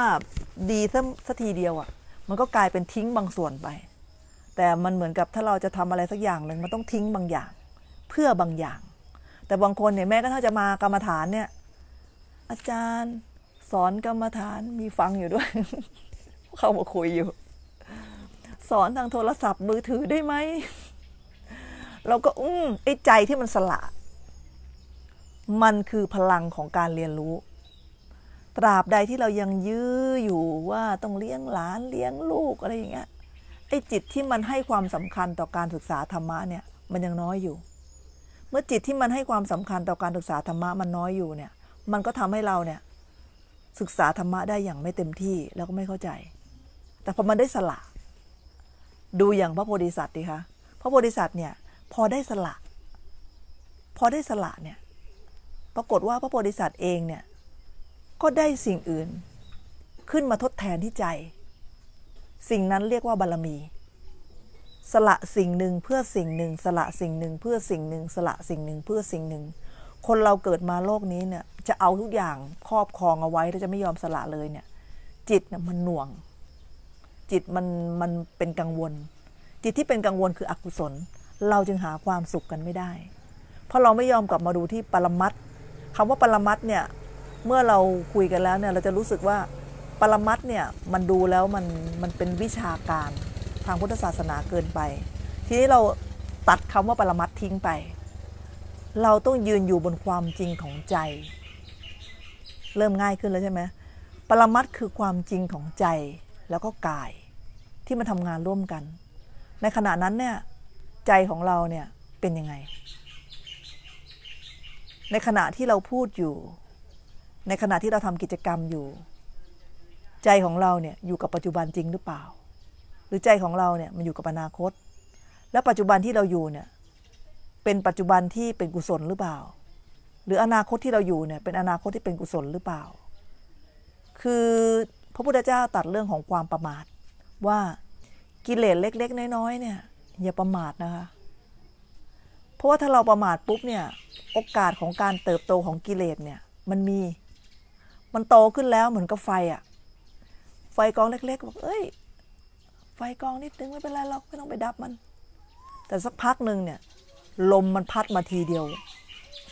ดีสักทีเดียวอะ่ะ มันก็กลายเป็นทิ้งบางส่วนไป แต่มันเหมือนกับถ้าเราจะทำอะไรสักอย่างหนึ่งมันต้องทิ้งบางอย่าง เพื่อบางอย่าง แต่บางคนเนี่ยแม้กระทั่งจะมากรรมฐานเนี่ย อาจารย์สอนกรรมฐานมีฟังอยู่ด้วย เข้ามาคุยอยู่ สอนทางโทรศัพท์มือถือได้ไหมเราก็อื้มไอ้ใจที่มันสละ มันคือพลังของการเรียนรู้ ตราบใดที่เรายังยื้ออยู่ว่าต้องเลี้ยงหลานเลี้ยงลูกอะไรอย่างเงี้ย ไอ้จิตที่มันให้ความสำคัญต่อการศึกษาธรรมะเนี่ย มันยังน้อยอยู่ เมื่อจิตที่มันให้ความสำคัญต่อการศึกษาธรรมะมันน้อยอยู่เนี่ย มันก็ทำให้เราเนี่ย ศึกษาธรรมะได้อย่างไม่เต็มที่แล้วก็ไม่เข้าใจ แต่พอมันได้สละ ดูอย่างพระโพธิสัตว์ดีคะพระโพธิสัตว์เนี่ยพอได้สละ พอได้สละเนี่ย ปรากฏว่าพระโพธิสัตว์เองเนี่ย ก็ได้สิ่งอื่น ขึ้นมาทดแทนที่ใจ สิ่งนั้นเรียกว่าบารรมี สละสิ่งหนึ่งเพื่อสิ่งหนึ่ง สละสิ่งหนึ่งเพื่อสิ่งหนึ่ง สละสิ่งหนึ่งเพื่อสิ่งหนึ่ง คนเราเกิดมาโลกนี้เนี่ย จะเอาทุกอย่างครอบครองเอาไว้แล้วจะไม่ยอมสละเลยเนี่ย จิตมันหน่วง จิตมันมันเป็นกังวล จิตที่เป็นกังวลคืออกุศลเราจึงหาความสุขกันไม่ได้ เพราะเราไม่ยอมกลับมาดูที่ปรมัตคำว่าปรมัตเนี่ย เมื่อเราคุยกันแล้วเนี่ย เราจะรู้สึกว่าปรมัตเนี่ย มันดูแล้วมันมันเป็นวิชาการทางพุทธศาสนาเกินไป ทีนี้เราตัดคำว่าปรมัตทิ้งไป เราต้องยืนอยู่บนความจริงของใจ เริ่มง่ายขึ้นแล้วใช่ไหม ปรมัตคือความจริงของใจ แล้วก็กายที่มันทำงานร่วมกัน ในขณะนั้นเนี่ยใจของเราเนี่ยเป็นยังไง ในขณะที่เราพูดอยู่ ในขณะที่เราทำกิจกรรมอยู่ ใจของเราเนี่ยอยู่กับปัจจุบันจริงหรือเปล่า หรือใจของเราเนี่ยมันอยู่กับอนาคต และปัจจุบันที่เราอยู่เนี่ยเป็นปัจจุบันที่เป็นกุศลหรือเปล่า หรืออนาคตที่เราอยู่เนี่ยเป็นอนาคตที่เป็นกุศลหรือเปล่า คือพระพุทธเจ้าตัดเรื่องของความประมาทว่ากิเลสเล็ก ๆ น้อยๆเนี่ยอย่าประมาทนะคะ เพราะว่าถ้าเราประมาทปุ๊บเนี่ยโอกาสของการเติบโตของกิเลสเนี่ยมันมีมันโตขึ้นแล้วเหมือนกับไฟอะไฟกองเล็กๆบอกเอ้ย ไฟกองนิดนึงไม่เป็นไรหรอกไม่ต้องไปดับมัน แต่สักพักหนึ่งเนี่ย ลมมันพัดมาทีเดียว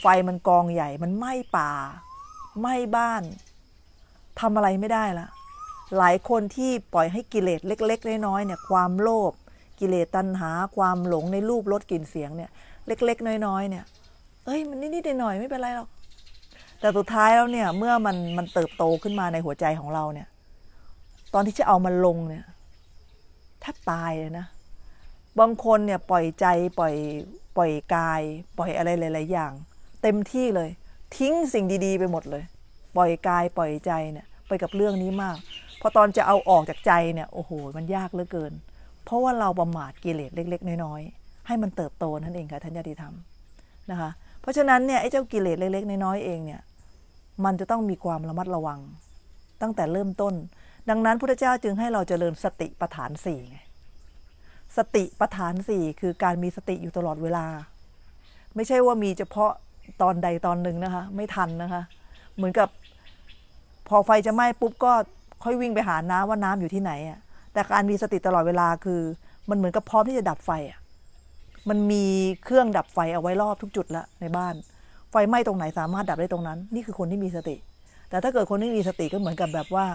ไฟมันกองใหญ่ มันไหม้ป่าไหม้บ้านทำอะไรไม่ได้ละหลายคนที่ปล่อยให้กิเลสเล็กๆน้อยๆเนี่ยความโลภกิเลสตัณหาความหลงในรูปรสกลิ่นเสียงเนี่ย เล็ก ๆ น้อยๆ เนี่ย เอ้ย มันนิดๆหน่อยๆไม่เป็นไรหรอกแต่สุดท้ายแล้วเนี่ยเมื่อมันมันเติบโตขึ้นมาในหัวใจของเราเนี่ย ตอนที่จะเอามันลงเนี่ยแทบตายเลยนะบางคนเนี่ยปล่อยใจปล่อยปล่อยกาย ปล่อยอะไรหลายๆอย่าง เต็มที่เลย ทิ้งสิ่งดี ๆ ไปหมดเลย ปล่อยกาย ปล่อยใจเนี่ยไปกับเรื่องนี้มากพอตอนจะเอาออกจากใจเนี่ยโอ้โหมันยากเหลือเกินเพราะว่าเราประมาทกิเลสเล็กๆ น้อย ๆ ให้มันเติบโตนั่นเองค่ะท่านญาติธรรมนะคะ เพราะฉะนั้นเนี่ยไอ้เจ้ากิเลสเล็กๆน้อยๆเองเนี่ยมันจะต้องมีความระมัดระวัง ตั้งแต่เริ่มต้น ดังนั้นพระเจ้าจึงให้เราเจริญสติปัฏฐานสี่ไงสติปัฏฐานสี่คือการมีสติอยู่ตลอดเวลา ไม่ใช่ว่ามีเฉพาะตอนใดตอนหนึ่งนะคะ ไม่ทันนะคะ เหมือนกับ พอไฟจะไหม้ปุ๊บก็ค่อยวิ่งไปหาน้ำว่าน้ำอยู่ที่ไหนอะแต่การมีสติตลอดเวลาคือ มันเหมือนกับพร้อมที่จะดับไฟอ่ะ มันมีเครื่องดับไฟเอาไว้รอบทุกจุดละในบ้าน ไฟไหม้ตรงไหนสามารถดับได้ตรงนั้น นี่คือคนที่มีสติ แต่ถ้าเกิดคนที่มีสติก็เหมือนกับแบบว่า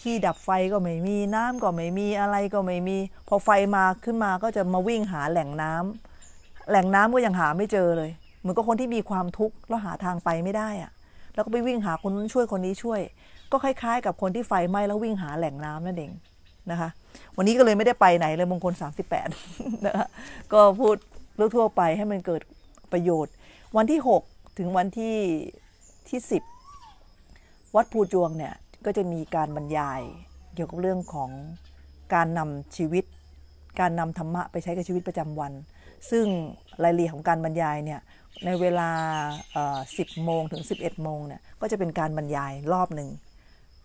ที่ดับไฟก็ไม่มีน้ำก็ไม่มีอะไรก็ไม่มี พอไฟมาขึ้นมาก็จะมาวิ่งหาแหล่งน้ำ แหล่งน้ำก็ยังหาไม่เจอเลยเหมือนกับคนที่มีความทุกข์แล้วหาทางไปไม่ได้อะแล้วก็ไปวิ่งหาคนนู้นช่วยคนนี้ช่วย ก็คล้ายๆ กับคนที่ไฟไหม้แล้ววิ่งหาแหล่งน้ำนั่นเองนะคะวันนี้ก็เลยไม่ได้ไปไหนเลยมงคล 38นะคะก็พูดเรื่อทั่วไปให้มันเกิดประโยชน์ วันที่6ถึงวันที่ที่10 วัดภูจวงเนี่ยก็จะมีการบรรยาย เกี่ยวกับเรื่องของการนำชีวิต การนำธรรมะไปใช้กับชีวิตประจำวัน ซึ่งรายละเอียดของการบรรยายเนี่ยในเวลา 10โมงถึง 11โมงเนี่ยก็จะเป็นการบรรยายรอบหนึ่ง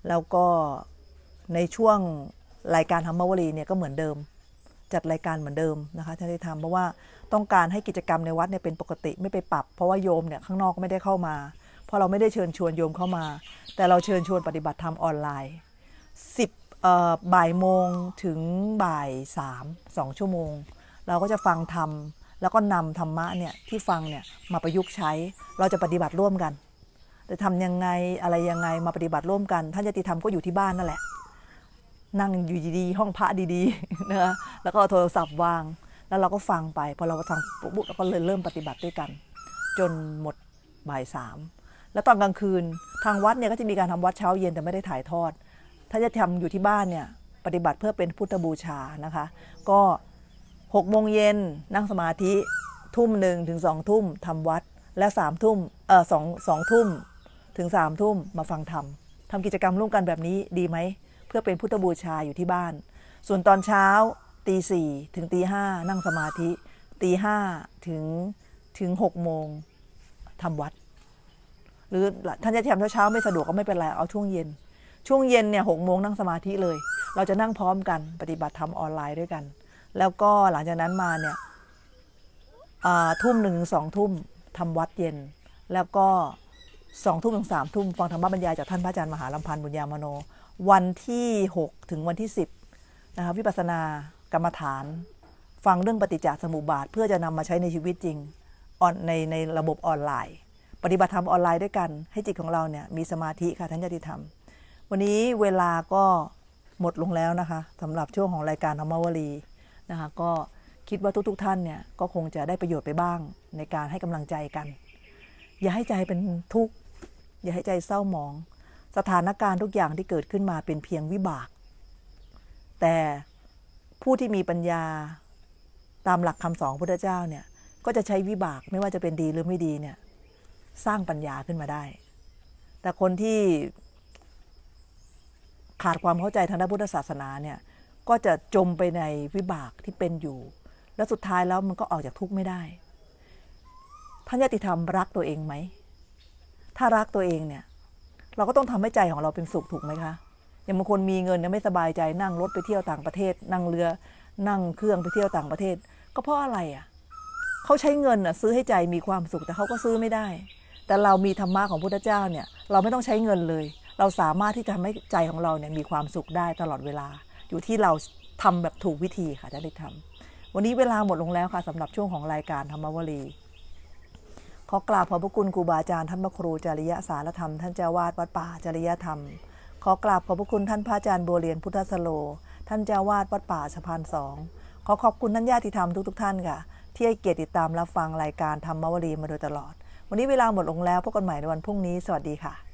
แล้วก็ในช่วงรายการธรรมวลีเนี่ยก็เหมือนเดิมจัดรายการเหมือนเดิมนะคะท่านได้ทำเพราะว่าต้องการให้กิจกรรมในวัดเนี่ยเป็นปกติไม่ไปปรับ เพราะว่าโยมเนี่ยข้างนอกไม่ได้เข้ามาเพราะเราไม่ได้เชิญชวนโยมเข้ามา แต่เราเชิญชวนปฏิบัติธรรมออนไลน์ 10บ่ายโมงถึงบ่าย3งชั่วโมง เราก็จะฟังธรรมแล้วก็นำธรรมะเนี่ยที่ฟังเนี่ยมาประยุกต์ใช้เราจะปฏิบัติร่วมกันจะทำยังไงอะไรยังไงมาปฏิบัติร่วมกันท่านจะติธรรมก็อยู่ที่บ้านนั่นแหละนั่งอยู่ดีๆ ห้องพระดีๆนะคะแล้วก็โทรศัพท์วาง แล้วเราก็ฟังไป พอเราทำปุ๊บเราก็เลยเริ่มปฏิบัติด้วยกัน จนหมดบ่ายสามแล้วตอนกลางคืนทางวัดเนี่ย ก็จะมีการทำวัดเช้าเย็น แต่ไม่ได้ถ่ายทอด ถ้าจะทำอยู่ที่บ้านเนี่ย ปฏิบัติเพื่อเป็นพุทธบูชานะคะ ก็หกโมงเย็นนั่งสมาธิทุ่มหนึ่งถึงสองทุ่มทำวัดและสามทุ่มเออสองสองทุ่มถึงสามทุ่มมาฟังธรรมทำกิจกรรมร่วมกันแบบนี้ดีไหมเพื่อเป็นพุทธบูชาอยู่ที่บ้าน ส่วนตอนเช้าตีสี่ถึงตีห้านั่งสมาธิตีห้าถึงถึงหกโมงทำวัด หรือท่านจะทำเช้าเช้าไม่สะดวกก็ไม่เป็นไร เอาช่วงเย็น ช่วงเย็นเนี่ยหกโมงนั่งสมาธิเลย เราจะนั่งพร้อมกันปฏิบัติธรรมออนไลน์ด้วยกัน แล้วก็หลังจากนั้นมาเนี่ยทุ่มหนึ่งสองทุ่มทำวัดเย็น แล้วก็สองทุ่มถึงสามทุ่มฟังธรรมบรรยายจากท่านพระอาจารย์มหาลำพันธ์บุญญามโนวันที่ 6 ถึงวันที่ 10นะคะวิปัสสนากรรมฐานฟังเรื่องปฏิจจสมุปบาท เพื่อจะนำมาใช้ในชีวิตจริงออนในในระบบออนไลน์ ปฏิบัติธรรมออนไลน์ด้วยกัน ให้จิตของเราเนี่ยมีสมาธิค่ะท่านญาติธรรมวันนี้เวลาก็หมดลงแล้วนะคะสำหรับช่วงของรายการธรรมวลีนะคะก็คิดว่าทุกๆทท่านเนี่ยก็คงจะได้ประโยชน์ไปบ้างในการให้กำลังใจกัน อย่าให้ใจเป็นทุกข์อย่าให้ใจเศร้าหมองสถานการณ์ทุกอย่างที่เกิดขึ้นมาเป็นเพียงวิบาก แต่ผู้ที่มีปัญญาตามหลักคำสอนพุทธเจ้าเนี่ย ก็จะใช้วิบากไม่ว่าจะเป็นดีหรือไม่ดีเนี่ย สร้างปัญญาขึ้นมาได้ แต่คนที่ขาดความเข้าใจทางด้านพุทธศาสนาเนี่ย ก็จะจมไปในวิบากที่เป็นอยู่ แล้วสุดท้ายแล้วมันก็ออกจากทุกข์ไม่ได้ ท่านยติธรรมรักตัวเองไหม ถ้ารักตัวเองเนี่ยเราก็ต้องทำให้ใจของเราเป็นสุขถูกไหมคะ อย่างบางคนมีเงินเนี่ยไม่สบายใจนั่งรถไปเที่ยวต่างประเทศ นั่งเรือนั่งเครื่องไปเที่ยวต่างประเทศ ก็เพราะอะไรอ่ะ เขาใช้เงินอ่ะ ซื้อให้ใจมีความสุขแต่เขาก็ซื้อไม่ได้ แต่เรามีธรรมะของพุทธเจ้าเนี่ย เราไม่ต้องใช้เงินเลย เราสามารถที่จะทำให้ใจของเราเนี่ยมีความสุขได้ตลอดเวลาอยู่ที่เราทำแบบถูกวิธีค่ะจะได้ทำวันนี้เวลาหมดลงแล้วค่ะสำหรับช่วงของรายการธรรมวลีขอกราบขอบพระคุณครูบาอาจารย์ท่านพระครูจริยสารธรรม ท่านเจ้าวาดวัดป่าจริยธรรมขอกราบขอบพระคุณท่านพระอาจารย์บัวเรียนพุทธสโล ท่านเจ้าวาดวัดป่าสะพานสองขอขอบคุณท่านญาติธรรมทุกทท่านค่ะที่ให้เกียรติติดตามรับฟังรายการธรรมวารีมาโดยตลอด วันนี้เวลาหมดลงแล้วพบกันใหม่ในวันพรุ่งนี้สวัสดีค่ะ